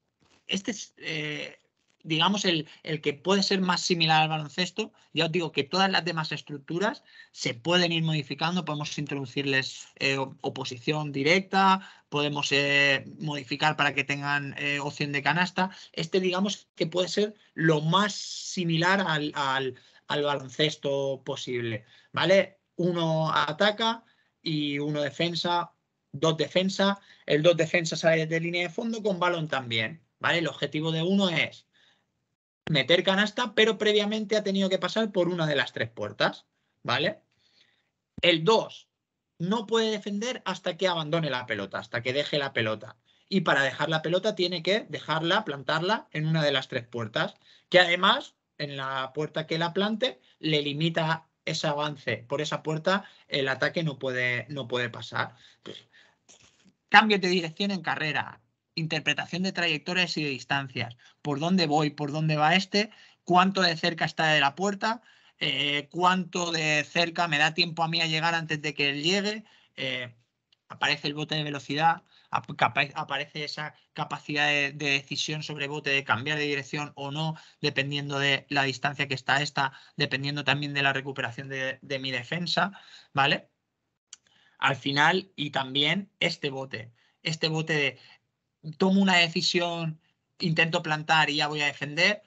Este es, eh, digamos, el, que puede ser más similar al baloncesto. Ya os digo que todas las demás estructuras se pueden ir modificando, podemos introducirles eh, oposición directa, podemos eh, modificar para que tengan opción de canasta. Este, digamos, que puede ser lo más similar al, al baloncesto posible, ¿vale? Uno ataca y uno defensa, dos defensa, el dos defensa sale de línea de fondo con balón también, ¿vale? El objetivo de uno es meter canasta, pero previamente ha tenido que pasar por una de las tres puertas, ¿vale? El dos no puede defender hasta que abandone la pelota, hasta que deje la pelota. Y para dejar la pelota tiene que dejarla, plantarla en una de las tres puertas, que además en la puerta que la plante le limita ese avance por esa puerta, el ataque no puede, no puede pasar cambios de dirección en carrera, interpretación de trayectorias y de distancias, por dónde voy, por dónde va este, cuánto de cerca está de la puerta, eh, cuánto de cerca me da tiempo a mí a llegar antes de que él llegue, eh, aparece el bote de velocidad, aparece esa capacidad de, decisión sobre bote, de cambiar de dirección o no, dependiendo de la distancia que está esta, dependiendo también de la recuperación de, de mi defensa, ¿vale? al final y también este bote, este bote de tomo una decisión, intento plantar y ya voy a defender,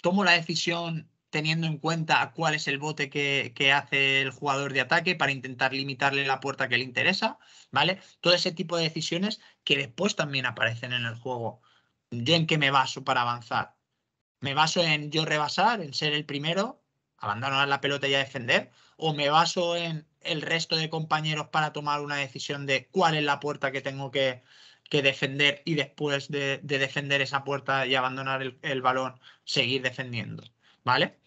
tomo la decisión teniendo en cuenta cuál es el bote que, hace el jugador de ataque para intentar limitarle la puerta que le interesa, ¿vale? Todo ese tipo de decisiones que después también aparecen en el juego. ¿Yo en qué me baso para avanzar? ¿Me baso en yo rebasar, en ser el primero, abandonar la pelota y a defender? ¿O me baso en el resto de compañeros para tomar una decisión de cuál es la puerta que tengo que, defender y después de, defender esa puerta y abandonar el, balón, seguir defendiendo. ¿Vale?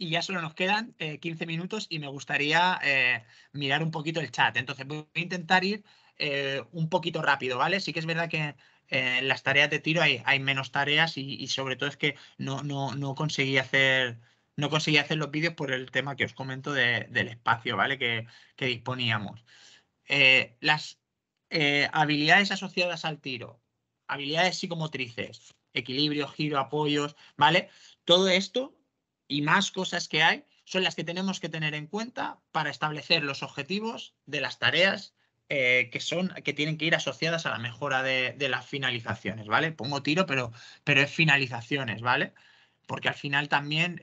y ya solo nos quedan 15 eh, minutos y me gustaría eh, mirar un poquito el chat. Entonces voy a intentar ir eh, un poquito rápido, ¿vale? Sí que es verdad que en las tareas de tiro hay, menos tareas y, y sobre todo es que no, no, no conseguí hacer no conseguí hacer los vídeos por el tema que os comento del espacio, ¿vale? Que, disponíamos. Eh, las eh, habilidades asociadas al tiro, habilidades psicomotrices, equilibrio, giro, apoyos, ¿vale? Todo esto y más cosas que hay son las que tenemos que tener en cuenta para establecer los objetivos de las tareas eh, que, son, que tienen que ir asociadas a la mejora de, las finalizaciones, ¿vale? Pongo tiro, pero, pero es finalizaciones, ¿vale? Porque al final también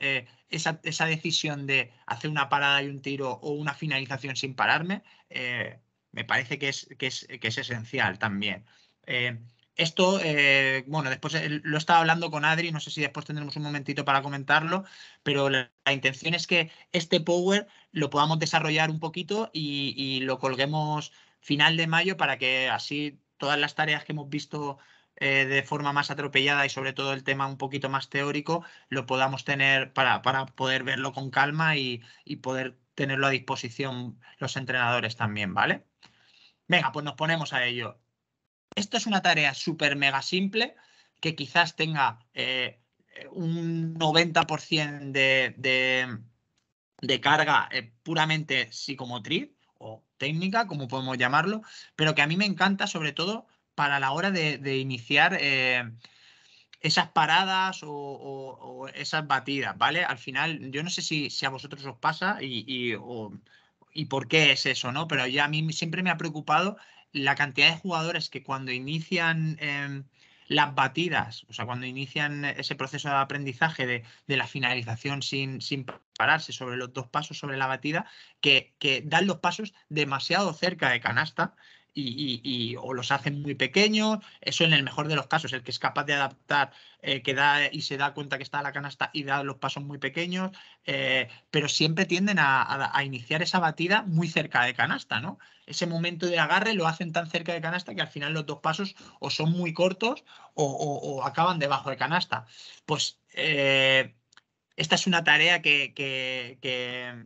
esa, decisión de hacer una parada y un tiro o una finalización sin pararme, eh, me parece que es, que es, que es esencial también. Eh, esto, eh, bueno, después lo estaba hablando con Adri, no sé si después tendremos un momentito para comentarlo, pero la, intención es que este power lo podamos desarrollar un poquito y, y lo colguemos final de mayo para que así todas las tareas que hemos visto eh, de forma más atropellada y sobre todo el tema un poquito más teórico, lo podamos tener para, poder verlo con calma y, poder tenerlo a disposición los entrenadores también, ¿vale? Venga, pues nos ponemos a ello. Esto es una tarea súper mega simple que quizás tenga eh, un 90% de, carga eh, puramente psicomotriz o técnica, como podemos llamarlo, pero que a mí me encanta sobre todo para la hora de, iniciar eh, esas paradas o, esas batidas, ¿vale? Al final, yo no sé si, a vosotros os pasa y, y, por qué es eso, ¿no? Pero ya a mí siempre me ha preocupado la cantidad de jugadores que cuando inician em, las batidas, o sea, cuando inician ese proceso de aprendizaje de, la finalización sin, pararse sobre los dos pasos sobre la batida, que, que dan los pasos demasiado cerca de canasta y, o los hacen muy pequeños, eso en el mejor de los casos, el que es capaz de adaptar, eh, que da y se da cuenta que está la canasta y da los pasos muy pequeños, eh, pero siempre tienden a, iniciar esa batida muy cerca de canasta, ¿no? Ese momento de agarre lo hacen tan cerca de canasta que al final los dos pasos o son muy cortos o, acaban debajo de canasta. Pues eh, esta es una tarea que, que, que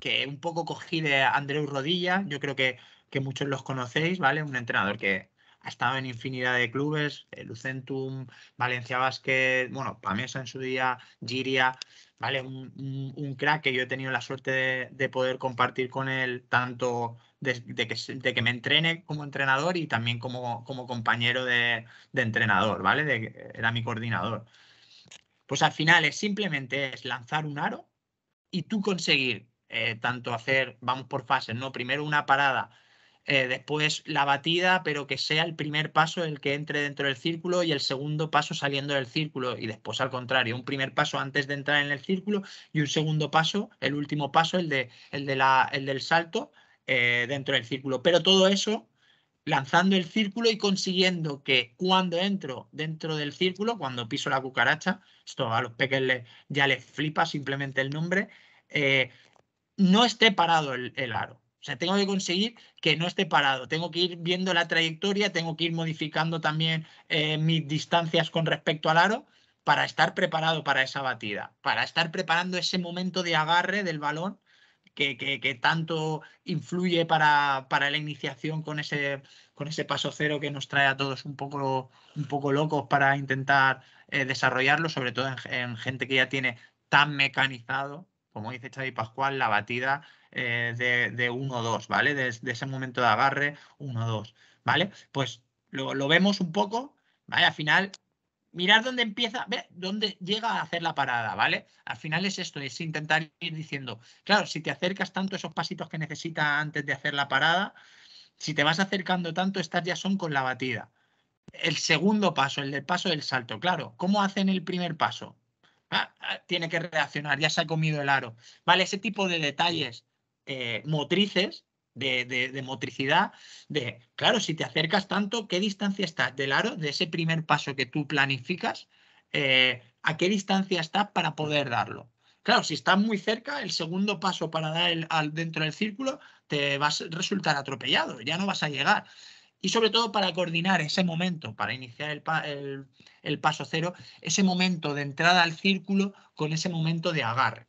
que un poco cogí de Andreu Rodilla. Yo creo que muchos los conocéis, ¿vale? Un entrenador que ha estado en infinidad de clubes, eh, Lucentum, Valencia Basket, bueno, Pamesa en su día, Giria, ¿vale? Un, crack que yo he tenido la suerte de, poder compartir con él, tanto de, que, que, me entrene como entrenador y también como, como compañero de, entrenador, ¿vale? era mi coordinador. Pues al final es simplemente es lanzar un aro y tú conseguir eh, tanto hacer, vamos por fases, ¿no? Primero una parada eh, después la batida, pero que sea el primer paso el que entre dentro del círculo y el segundo paso saliendo del círculo y después al contrario, un primer paso antes de entrar en el círculo y un segundo paso, el último paso, el, de, el, de la, el del salto eh, dentro del círculo. Pero todo eso lanzando el círculo y consiguiendo que cuando entro dentro del círculo, cuando piso la cucaracha, esto a los peques ya les flipa simplemente el nombre, eh, no esté parado el aro o sea, tengo que conseguir que no esté parado, tengo que ir viendo la trayectoria, tengo que ir modificando también eh, mis distancias con respecto al aro para estar preparado para esa batida, para estar preparando ese momento de agarre del balón que, que, tanto influye para, para, la iniciación con ese, con ese paso cero que nos trae a todos un poco, un poco locos para intentar eh, desarrollarlo, sobre todo en, en gente que ya tiene tan mecanizado, como dice Xavi Pascual, la batida eh, de, uno o 2 ¿vale? De, ese momento de agarre 1 dos ¿vale? Pues lo, vemos un poco, ¿vale? Al final, mirar dónde empieza, ver dónde llega a hacer la parada, ¿vale? Al final es esto, es intentar ir diciendo, claro, si te acercas tanto esos pasitos que necesita antes de hacer la parada, si te vas acercando tanto, estas ya son con la batida. El segundo paso, el del paso del salto, claro, ¿cómo hacen el primer paso? Ah, ah, tiene que reaccionar, ya se ha comido el aro. ¿Vale? Ese tipo de detalles eh, motrices de, motricidad, de, claro, si te acercas tanto, ¿qué distancia está del aro, de ese primer paso que tú planificas? Eh, ¿A qué distancia está para poder darlo? Claro, si estás muy cerca, el segundo paso para dar el, dentro del círculo te vas a resultar atropellado, ya no vas a llegar. Y sobre todo para coordinar ese momento, para iniciar el, el paso cero, ese momento de entrada al círculo con ese momento de agarre.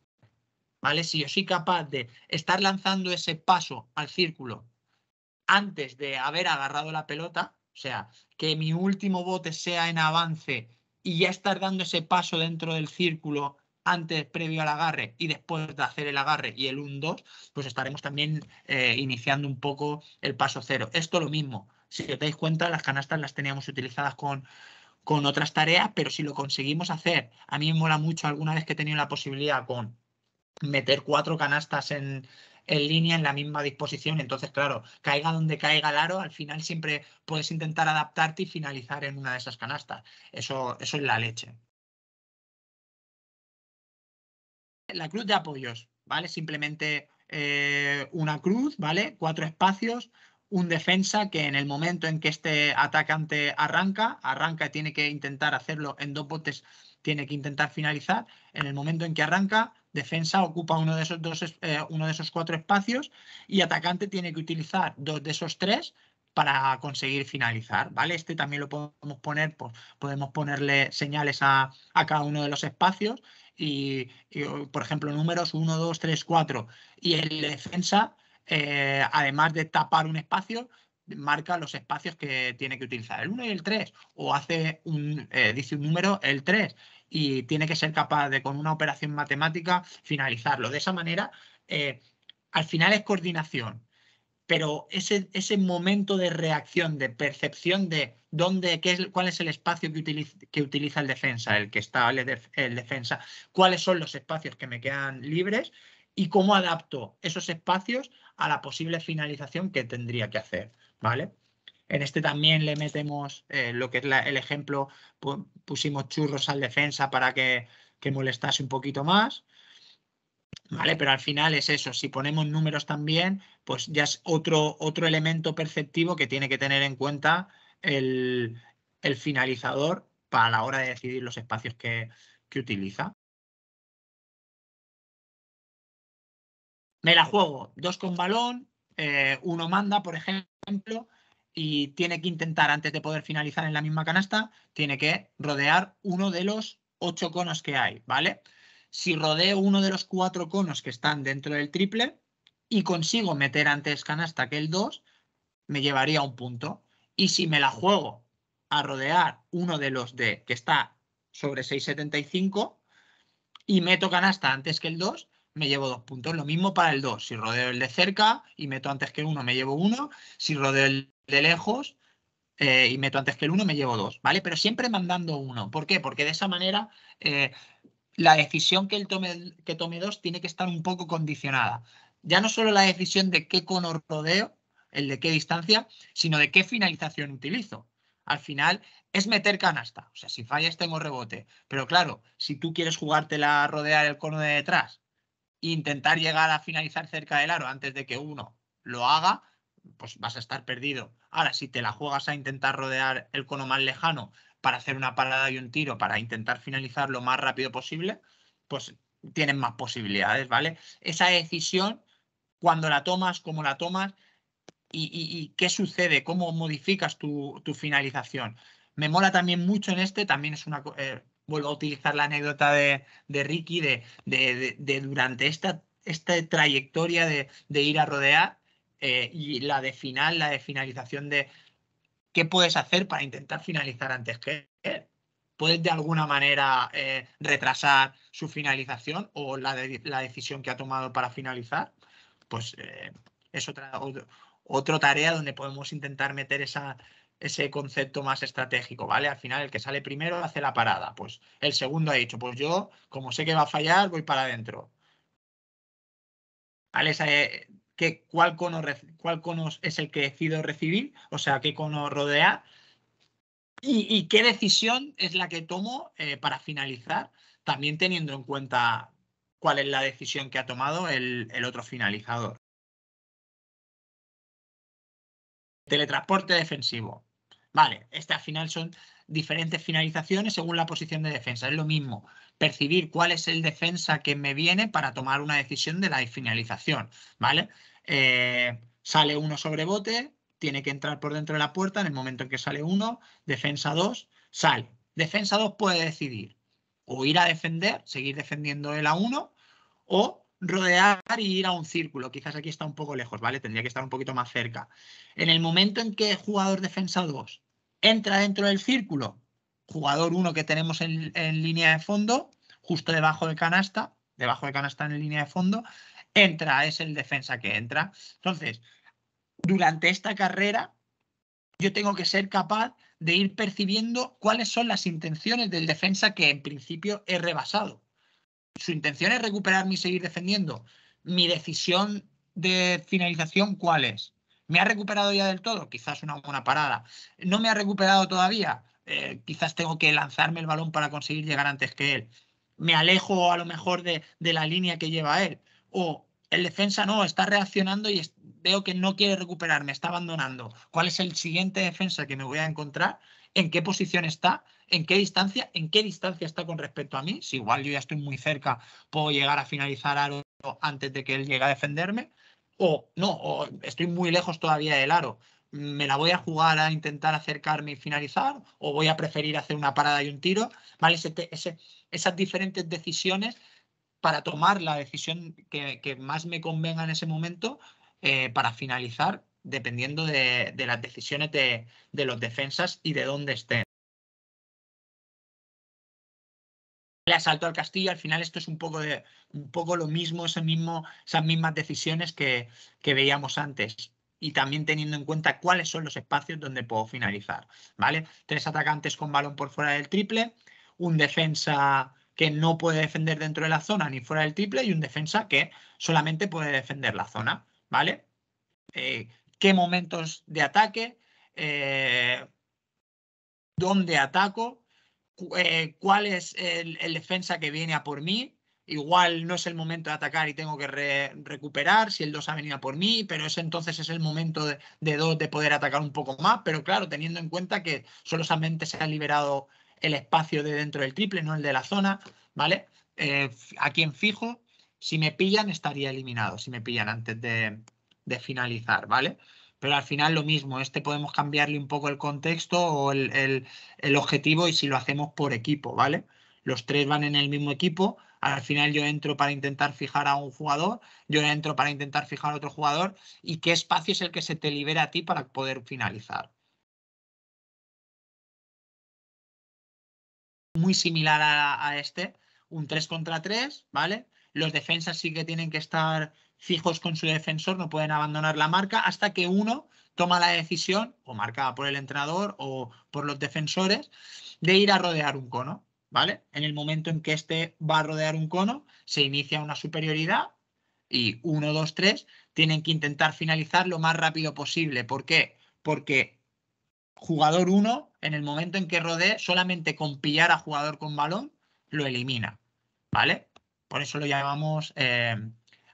Si yo soy capaz de estar lanzando ese paso al círculo antes de haber agarrado la pelota, o sea, que mi último bote sea en avance y ya estar dando ese paso dentro del círculo antes, previo al agarre y después de hacer el agarre y el 1-2, pues estaremos también eh, iniciando un poco el paso cero. Esto lo mismo. Si os dais cuenta, las canastas las teníamos utilizadas con, con otras tareas, pero si lo conseguimos hacer, a mí me mola mucho alguna vez que he tenido la posibilidad con meter cuatro canastas en, línea en la misma disposición. Entonces, claro, caiga donde caiga el aro, al final siempre puedes intentar adaptarte y finalizar en una de esas canastas. Eso, es la leche. La cruz de apoyos, ¿vale? Simplemente eh, una cruz, ¿vale? Cuatro espacios, un defensa que en el momento en que este atacante arranca, arranca y tiene que intentar hacerlo en dos botes, tiene que intentar finalizar. En el momento en que arranca, Defensa ocupa uno de esos, dos, eh, uno de esos cuatro espacios y atacante tiene que utilizar dos de esos tres para conseguir finalizar, ¿vale? Este también lo podemos poner, podemos ponerle señales a, cada uno de los espacios y, por ejemplo, números 1, 2, 3, 4. Y el defensa, eh, además de tapar un espacio, marca los espacios que tiene que utilizar, el 1 y el 3, o hace un, eh, dice un número, el 3, y tiene que ser capaz de, con una operación matemática, finalizarlo. De esa manera, eh, al final es coordinación, pero ese, ese momento de reacción, de percepción de dónde, qué es, cuál es el espacio que utiliza, el defensa, el que está el, el, defensa, cuáles son los espacios que me quedan libres y cómo adapto esos espacios a la posible finalización que tendría que hacer, ¿vale? En este también le metemos eh, lo que es el ejemplo, pusimos churros al defensa para que, molestase un poquito más. ¿vale? Pero al final es eso, si ponemos números también, pues ya es otro, otro elemento perceptivo que tiene que tener en cuenta el, finalizador para la hora de decidir los espacios que, utiliza. Me la juego, dos con balón, eh, uno manda, por ejemplo, y tiene que intentar, antes de poder finalizar en la misma canasta, tiene que rodear uno de los ocho conos que hay, ¿vale? Si rodeo uno de los cuatro conos que están dentro del triple y consigo meter antes canasta que el 2, me llevaría un punto. Y si me la juego a rodear uno de los de que está sobre 6,75 y meto canasta antes que el 2, me llevo dos puntos. Lo mismo para el 2. Si rodeo el de cerca y meto antes que uno, me llevo uno. Si rodeo el de lejos eh, y meto antes que el uno, me llevo dos, ¿vale? Pero siempre mandando uno. ¿Por qué? Porque de esa manera eh, la decisión que él tome, que tome dos tiene que estar un poco condicionada. Ya no solo la decisión de qué cono rodeo, el de qué distancia, sino de qué finalización utilizo. Al final es meter canasta. O sea, si fallas tengo rebote. Pero claro, si tú quieres jugártela a rodear el cono de detrás e intentar llegar a finalizar cerca del aro antes de que uno lo haga, pues vas a estar perdido. Ahora, si te la juegas a intentar rodear el cono más lejano para hacer una parada y un tiro, para intentar finalizar lo más rápido posible, pues tienes más posibilidades, ¿vale? Esa decisión, cuando la tomas, cómo la tomas y, qué sucede, cómo modificas tu, finalización. Me mola también mucho en este, también es una... Eh, vuelvo a utilizar la anécdota de, Ricky de, de, durante esta, esta trayectoria de ir a rodear, eh, y la de final, la de finalización de qué puedes hacer para intentar finalizar antes que ¿Puedes de alguna manera eh, retrasar su finalización o la, la, decisión que ha tomado para finalizar? Pues eh, es otra, otro, tarea donde podemos intentar meter esa, ese concepto más estratégico, ¿vale? Al final el que sale primero hace la parada, pues el segundo ha dicho, pues yo, como sé que va a fallar, voy para adentro. ¿Vale? cuál cono, cuál es el que decido recibir, o sea, qué cono rodea y, qué decisión es la que tomo eh, para finalizar, también teniendo en cuenta cuál es la decisión que ha tomado el, el otro finalizador. Teletransporte defensivo. Vale, este al final son diferentes finalizaciones según la posición de defensa, es lo mismo percibir cuál es el defensa que me viene para tomar una decisión de la finalización, ¿vale? Eh, sale uno sobre bote, tiene que entrar por dentro de la puerta, en el momento en que sale uno, defensa 2, sale. Defensa 2 puede decidir o ir a defender, seguir defendiendo el A1, o rodear y ir a un círculo. Quizás aquí está un poco lejos, ¿vale? Tendría que estar un poquito más cerca. En el momento en que el jugador defensa 2 entra dentro del círculo, jugador 1 que tenemos en, en, línea de fondo, justo debajo de canasta, debajo de canasta en línea de fondo, entra, es el defensa que entra. Entonces, durante esta carrera, yo tengo que ser capaz de ir percibiendo cuáles son las intenciones del defensa que en principio he rebasado. Su intención es recuperarme y seguir defendiendo. Mi decisión de finalización, ¿cuál es? ¿Me ha recuperado ya del todo? Quizás una buena parada. ¿No me ha recuperado todavía? Eh, quizás tengo que lanzarme el balón para conseguir llegar antes que él. Me alejo a lo mejor de, de la línea que lleva él. O el defensa no, está reaccionando y veo que no quiere recuperarme, está abandonando. ¿Cuál es el siguiente defensa que me voy a encontrar? ¿En qué posición está? ¿En qué distancia? ¿En qué distancia está con respecto a mí? Si igual yo ya estoy muy cerca, puedo llegar a finalizar aro antes de que él llegue a defenderme. O no, estoy muy lejos todavía del aro me la voy a jugar a intentar acercarme y finalizar, o voy a preferir hacer una parada y un tiro, ¿vale? esas diferentes decisiones para tomar la decisión que, más me convenga en ese momento eh, para finalizar, dependiendo de, las decisiones de, los defensas y de dónde estén. el asalto al castillo, al final esto es un poco, lo mismo, esas mismas decisiones que veíamos antes y también teniendo en cuenta cuáles son los espacios donde puedo finalizar, ¿vale? Tres atacantes con balón por fuera del triple, un defensa que no puede defender dentro de la zona ni fuera del triple y un defensa que solamente puede defender la zona, ¿vale? Eh, ¿Qué momentos de ataque? Eh, ¿Dónde ataco? Eh, ¿Cuál es el defensa que viene a por mí? igual no es el momento de atacar y tengo que recuperar, si el 2 ha venido por mí, pero ese entonces es el momento de, de poder atacar un poco más, pero claro, teniendo en cuenta que solamente se ha liberado el espacio de dentro del triple, no el de la zona, ¿vale? Eh, aquí en fijo, si me pillan estaría eliminado, si me pillan antes de, finalizar, ¿vale? Pero al final lo mismo, este podemos cambiarle un poco el contexto o el, el objetivo y si lo hacemos por equipo, ¿vale? Los tres van en el mismo equipo, al final yo entro para intentar fijar a un jugador, yo entro para intentar fijar a otro jugador y qué espacio es el que se te libera a ti para poder finalizar. Muy similar a, este, un 3 contra 3, ¿vale? Los defensas sí que tienen que estar fijos con su defensor, no pueden abandonar la marca hasta que uno toma la decisión, o marcada por el entrenador o por los defensores, de ir a rodear un cono. En el momento en que este va a rodear un cono, se inicia una superioridad y 1, 2, 3 tienen que intentar finalizar lo más rápido posible. ¿Por qué? Porque jugador 1, en el momento en que rodee, solamente con pillar a jugador con balón, lo elimina, ¿vale? Por eso lo llamamos eh,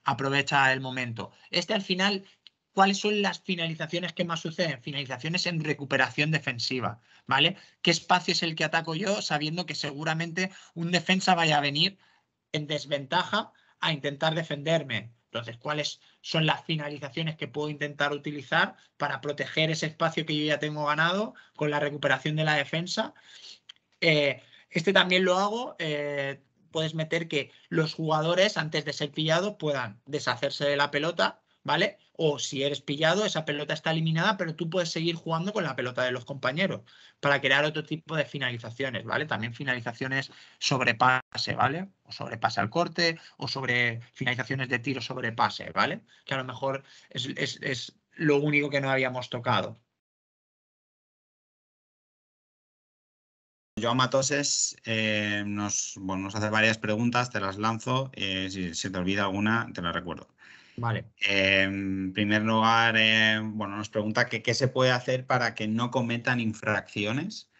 aprovecha el momento. Este al final cuáles son las finalizaciones que más suceden. Finalizaciones en recuperación defensiva, ¿vale? ¿Qué espacio es el que ataco yo sabiendo que seguramente un defensa vaya a venir en desventaja a intentar defenderme? Entonces, ¿cuáles son las finalizaciones que puedo intentar utilizar para proteger ese espacio que yo ya tengo ganado con la recuperación de la defensa? Eh, este también lo hago. Eh, puedes meter que los jugadores, antes de ser pillados, puedan deshacerse de la pelota, ¿vale? o si eres pillado, esa pelota está eliminada, pero tú puedes seguir jugando con la pelota de los compañeros para crear otro tipo de finalizaciones, ¿vale? También finalizaciones sobre pase, ¿vale? O sobre pase al corte, o sobre finalizaciones de tiro sobre pase, ¿vale? Que a lo mejor es, lo único que no habíamos tocado. yo Matoses eh, nos, hace varias preguntas, te las lanzo. Eh, si se te olvida alguna, te la recuerdo. Vale. en primer lugar, eh, bueno, nos pregunta qué se puede hacer para que no cometan infracciones.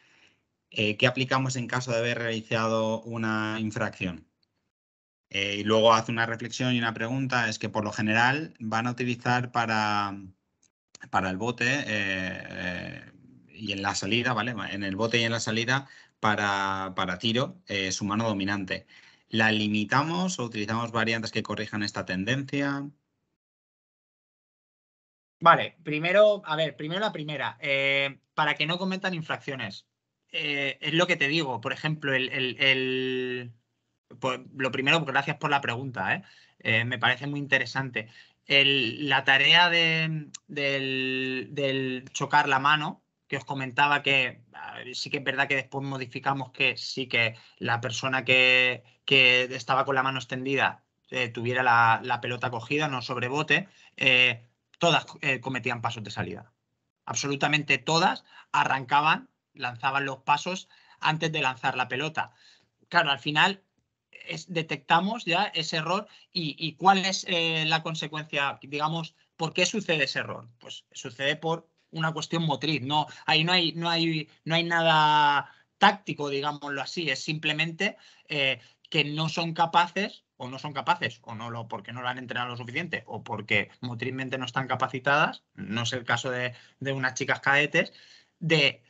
Eh, ¿Qué aplicamos en caso de haber realizado una infracción? Eh, y luego hace una reflexión y una pregunta, es que por lo general van a utilizar para, para el bote y en la salida, ¿vale? En el bote y en la salida para, para tiro su mano dominante. ¿La limitamos o utilizamos variantes que corrijan esta tendencia? Vale, primero, a ver, primero la primera, eh, para que no cometan infracciones. Eh, es lo que te digo, por ejemplo, el, pues, lo primero, gracias por la pregunta, ¿eh? me parece muy interesante. la tarea del, chocar la mano, que os comentaba que sí que es verdad que después modificamos que sí que la persona que, estaba con la mano extendida tuviera la, pelota cogida, no sobrebote. Eh, todas eh, cometían pasos de salida. Absolutamente todas arrancaban, lanzaban los pasos antes de lanzar la pelota. Claro, al final detectamos ya ese error y, cuál es eh, la consecuencia, digamos, ¿por qué sucede ese error? Pues sucede por una cuestión motriz, no, ahí no hay, no hay, no hay nada táctico, digámoslo así, es simplemente eh, que no son capaces o no son capaces, o no lo, porque no lo han entrenado lo suficiente, o porque motrizmente no están capacitadas, no es el caso de, unas chicas cadetes, de,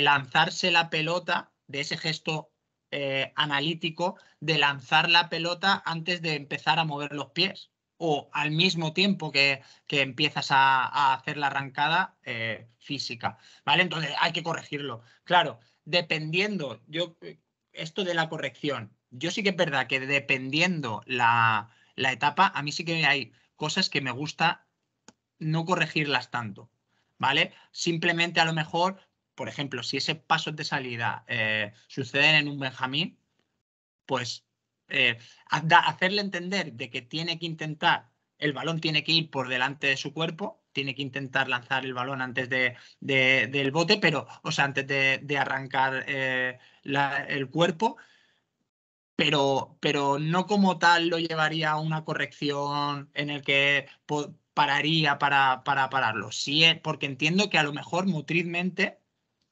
lanzarse la pelota, de ese gesto eh, analítico, de lanzar la pelota antes de empezar a mover los pies, o al mismo tiempo que, empiezas a, hacer la arrancada eh, física, ¿vale? Entonces hay que corregirlo. Claro, dependiendo, yo, eh, esto de la corrección, yo sí que es verdad que dependiendo la, etapa, a mí sí que hay cosas que me gusta no corregirlas tanto, ¿vale? Simplemente a lo mejor, por ejemplo, si ese paso de salida suceden eh, sucede en un Benjamín, pues eh, hacerle entender de que tiene que intentar, el balón tiene que ir por delante de su cuerpo, tiene que intentar lanzar el balón antes de, del bote, pero, o sea, antes de, arrancar eh, el cuerpo, pero, no como tal lo llevaría a una corrección en el que pararía para, para pararlo. Sí, eh, porque entiendo que a lo mejor motrizmente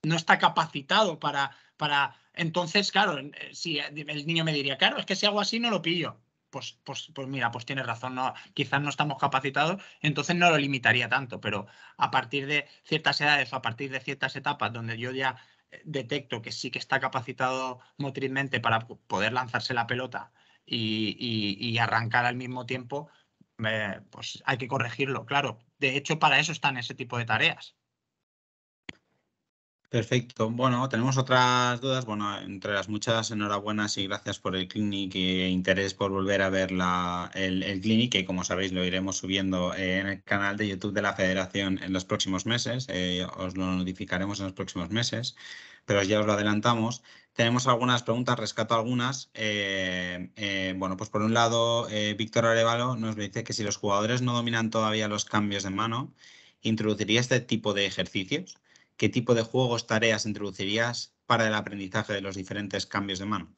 no está capacitado para, para... Entonces, claro, eh, si eh, el niño me diría, claro, es que si hago así no lo pillo. Pues, pues, pues, mira, pues tienes razón, no, quizás no estamos capacitados, entonces no lo limitaría tanto, pero a partir de ciertas edades o a partir de ciertas etapas donde yo ya detecto que sí que está capacitado motrizmente para poder lanzarse la pelota y, arrancar al mismo tiempo, eh, pues hay que corregirlo, claro. De hecho, para eso están ese tipo de tareas. Perfecto. Bueno, tenemos otras dudas. Bueno, entre las muchas, enhorabuenas y gracias por el clinic e interés por volver a ver el, el, clinic, que como sabéis lo iremos subiendo en el canal de YouTube de la Federación en los próximos meses. Eh, os lo notificaremos en los próximos meses, pero ya os lo adelantamos. Tenemos algunas preguntas, rescato algunas. Eh, eh, bueno, pues por un lado, Víctor Arevalo nos dice que si los jugadores no dominan todavía los cambios de mano, ¿introduciría este tipo de ejercicios? ¿qué tipo de juegos, tareas introducirías para el aprendizaje de los diferentes cambios de mano?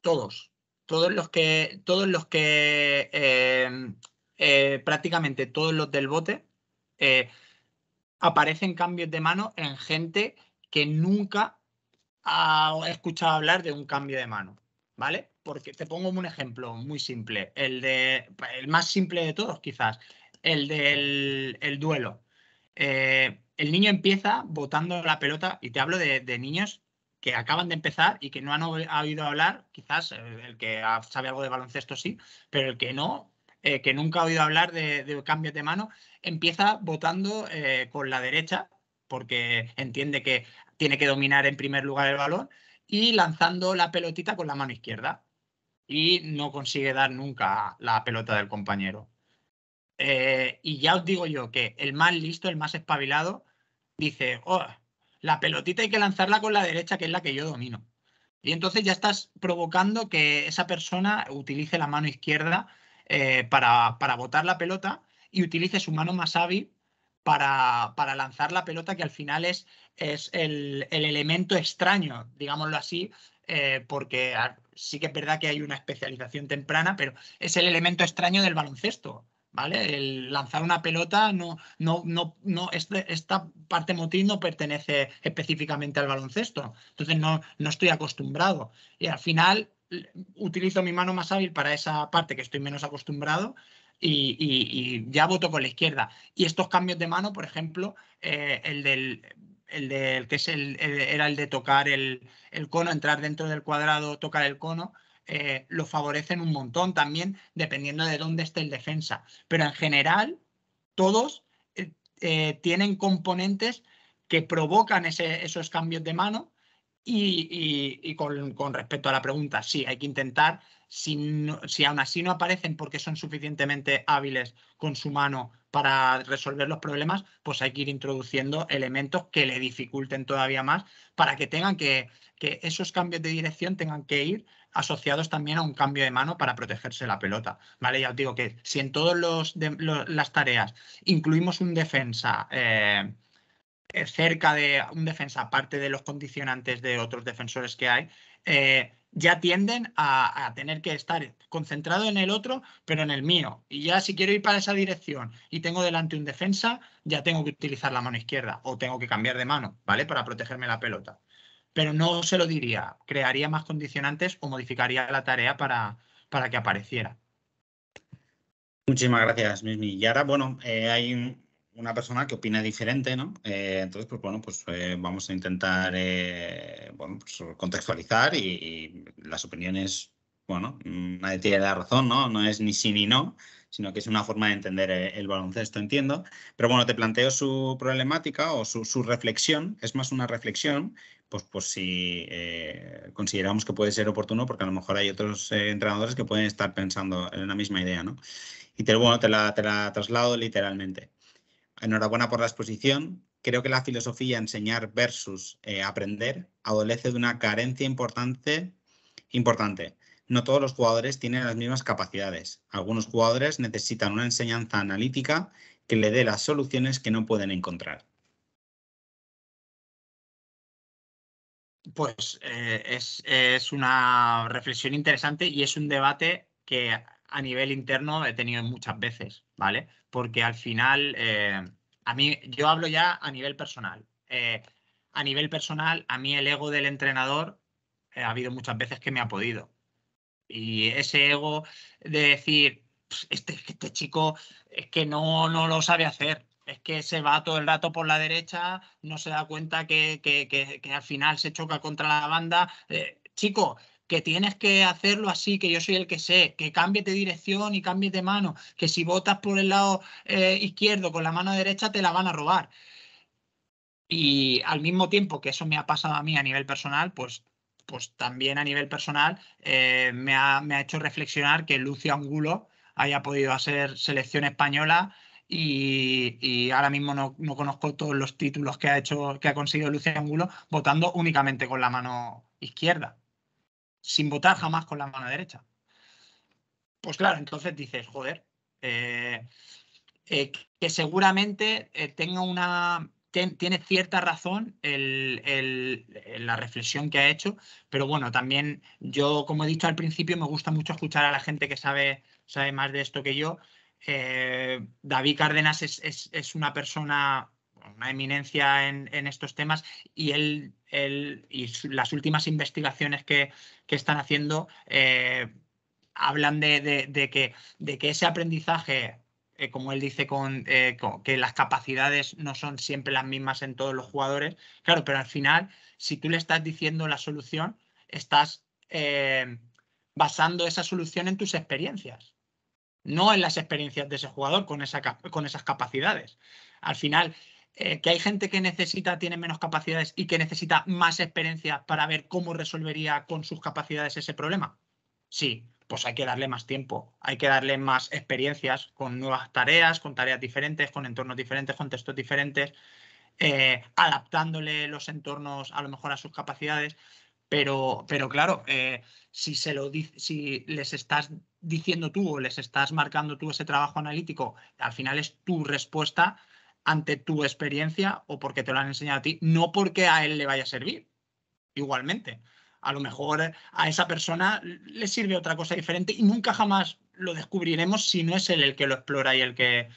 Todos, todos los que, todos los que em, eh, prácticamente todos los del bote eh, aparecen cambios de mano en gente que nunca ha escuchado hablar de un cambio de mano, ¿vale? Porque te pongo un ejemplo muy simple, el de el más simple de todos quizás, el del duelo. Eh, el niño empieza botando la pelota, y te hablo de, niños que acaban de empezar y que no han oído hablar, quizás eh, el que sabe algo de baloncesto sí, pero el que no, eh, que nunca ha oído hablar de, cambios de mano, empieza botando eh, con la derecha porque entiende que tiene que dominar en primer lugar el balón y lanzando la pelotita con la mano izquierda y no consigue dar nunca la pelota del compañero. y ya os digo yo que el más listo, el más espabilado, dice, oh, la pelotita hay que lanzarla con la derecha, que es la que yo domino. Y entonces ya estás provocando que esa persona utilice la mano izquierda eh, para, para botar la pelota y utilice su mano más hábil para, para lanzar la pelota, que al final es, es el, elemento extraño, digámoslo así, eh, porque sí que es verdad que hay una especialización temprana, pero es el elemento extraño del baloncesto. El lanzar una pelota no, no, este, esta parte motriz no pertenece específicamente al baloncesto. Entonces no, no estoy acostumbrado. Y al final utilizo mi mano más hábil para esa parte que estoy menos acostumbrado y, ya voto con la izquierda. Y estos cambios de mano, por ejemplo, eh, el del de, que es era el de tocar el, el cono, entrar dentro del cuadrado, tocar el cono, eh, lo favorecen un montón también, dependiendo de dónde esté el defensa. Pero en general, todos eh, eh, tienen componentes que provocan esos cambios de mano. Y, con, respecto a la pregunta, sí, hay que intentar, si, si aún así no aparecen porque son suficientemente hábiles con su mano para resolver los problemas, pues hay que ir introduciendo elementos que le dificulten todavía más para que tengan que, que esos cambios de dirección tengan que ir asociados también a un cambio de mano para protegerse la pelota. ¿vale? Ya os digo que si en todas las tareas incluimos un defensa eh, cerca de un defensa, aparte de los condicionantes de otros defensores que hay, eh, ya tienden a, tener que estar concentrado en el otro, pero en el mío. Y ya si quiero ir para esa dirección y tengo delante un defensa, ya tengo que utilizar la mano izquierda o tengo que cambiar de mano, ¿vale? Para protegerme la pelota. Pero no se lo diría, crearía más condicionantes o modificaría la tarea para, para que apareciera. Muchísimas gracias, Mimi. Y ahora, bueno, eh, hay un, una persona que opina diferente, ¿no? Eh, entonces, pues bueno, pues eh, vamos a intentar eh, pues, contextualizar y, las opiniones, bueno, nadie tiene la razón, ¿no? No es ni sí ni no, sino que es una forma de entender el, baloncesto, entiendo. Pero bueno, te planteo su problemática o su, reflexión, es más una reflexión, pues, si consideramos que puede ser oportuno, porque a lo mejor hay otros entrenadores que pueden estar pensando en la misma idea, ¿no? Y te, bueno, te te la traslado literalmente. Enhorabuena por la exposición. Creo que la filosofía enseñar versus eh, aprender adolece de una carencia importante, importante. No todos los jugadores tienen las mismas capacidades. Algunos jugadores necesitan una enseñanza analítica que le dé las soluciones que no pueden encontrar. Pues eh, es, es, una reflexión interesante y es un debate que a nivel interno he tenido muchas veces, ¿vale? Porque al final, eh, a mí, yo hablo ya a nivel personal. Eh, a nivel personal, a mí el ego del entrenador eh, ha habido muchas veces que me ha podido. Y ese ego de decir, este, este, chico es que no, no lo sabe hacer, es que se va todo el rato por la derecha, no se da cuenta que, al final se choca contra la banda. chico, que tienes que hacerlo así, que yo soy el que sé, que cambie de dirección y cambie de mano, que si votas por el lado eh, izquierdo con la mano derecha te la van a robar. Y al mismo tiempo que eso me ha pasado a mí a nivel personal, pues, pues también a nivel personal eh, me, ha, hecho reflexionar que Lucio Angulo haya podido hacer selección española y, ahora mismo no, no, conozco todos los títulos que ha hecho, que ha conseguido Lucio Angulo, votando únicamente con la mano izquierda sin votar jamás con la mano derecha. Pues claro, entonces dices, joder, eh, eh, que seguramente eh, tenga una, tiene cierta razón el, la reflexión que ha hecho, pero bueno, también yo, como he dicho al principio, me gusta mucho escuchar a la gente que sabe, sabe más de esto que yo. David Cárdenas es, es, una persona una eminencia en, en, estos temas y él y las últimas investigaciones que, están haciendo eh, hablan de, que, de que ese aprendizaje eh, como él dice, eh, con, que las capacidades no son siempre las mismas en todos los jugadores. Claro, pero al final, si tú le estás diciendo la solución, estás basando esa solución en tus experiencias, no en las experiencias de ese jugador con, esa, con esas capacidades. Al final, eh, que hay gente que necesita, tiene menos capacidades y que necesita más experiencia para ver cómo resolvería con sus capacidades ese problema. Sí, pues hay que darle más tiempo, hay que darle más experiencias con nuevas tareas, con tareas diferentes, con entornos diferentes, con textos diferentes, eh, adaptándole los entornos a lo mejor a sus capacidades. Pero, pero claro, eh, si, se lo, si les estás diciendo tú o les estás marcando tú ese trabajo analítico, al final es tu respuesta ante tu experiencia o porque te lo han enseñado a ti, no porque a él le vaya a servir, igualmente. A lo mejor eh, a esa persona le sirve otra cosa diferente y nunca jamás lo descubriremos si no es él el que lo explora y el que,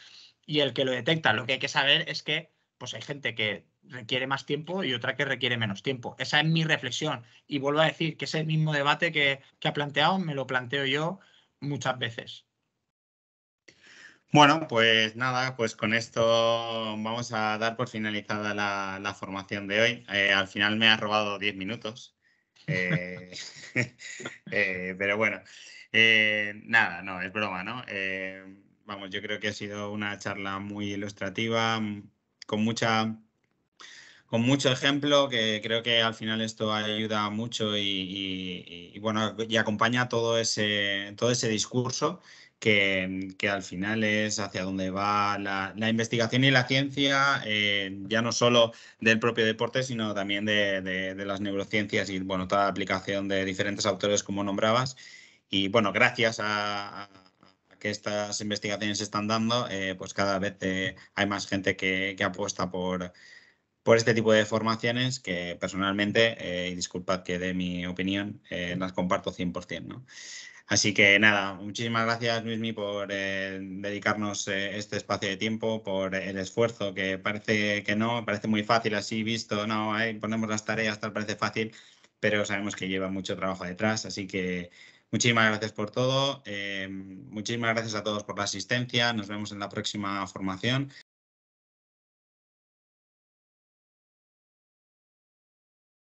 y el que lo detecta. Lo que hay que saber es que pues hay gente que requiere más tiempo y otra que requiere menos tiempo. Esa es mi reflexión. Y vuelvo a decir que ese mismo debate que, que ha planteado me lo planteo yo muchas veces. Bueno, pues nada, pues con esto vamos a dar por finalizada la, formación de hoy. Eh, al final me ha robado 10 minutos, eh, (laughs) (laughs) eh, pero bueno, nada, no, es broma, ¿no? vamos, yo creo que ha sido una charla muy ilustrativa, mm, con mucha con mucho ejemplo, que creo que al final esto ayuda mucho y, y bueno, y acompaña todo ese, todo ese discurso que, al final es hacia dónde va la, investigación y la ciencia, eh, ya no solo del propio deporte, sino también de, las neurociencias y bueno, toda la aplicación de diferentes autores como nombrabas. Y bueno, gracias a, que estas investigaciones se están dando, eh, pues cada vez eh, hay más gente que, apuesta por, por este tipo de formaciones que personalmente, y disculpad que dé mi opinión, las comparto 100%. ¿no? Así que nada, muchísimas gracias Luismi por eh, dedicarnos eh, este espacio de tiempo, por el esfuerzo que parece que no, parece muy fácil así visto, no, ahí ponemos las tareas, tal parece fácil, pero sabemos que lleva mucho trabajo detrás, así que muchísimas gracias por todo, eh, muchísimas gracias a todos por la asistencia, nos vemos en la próxima formación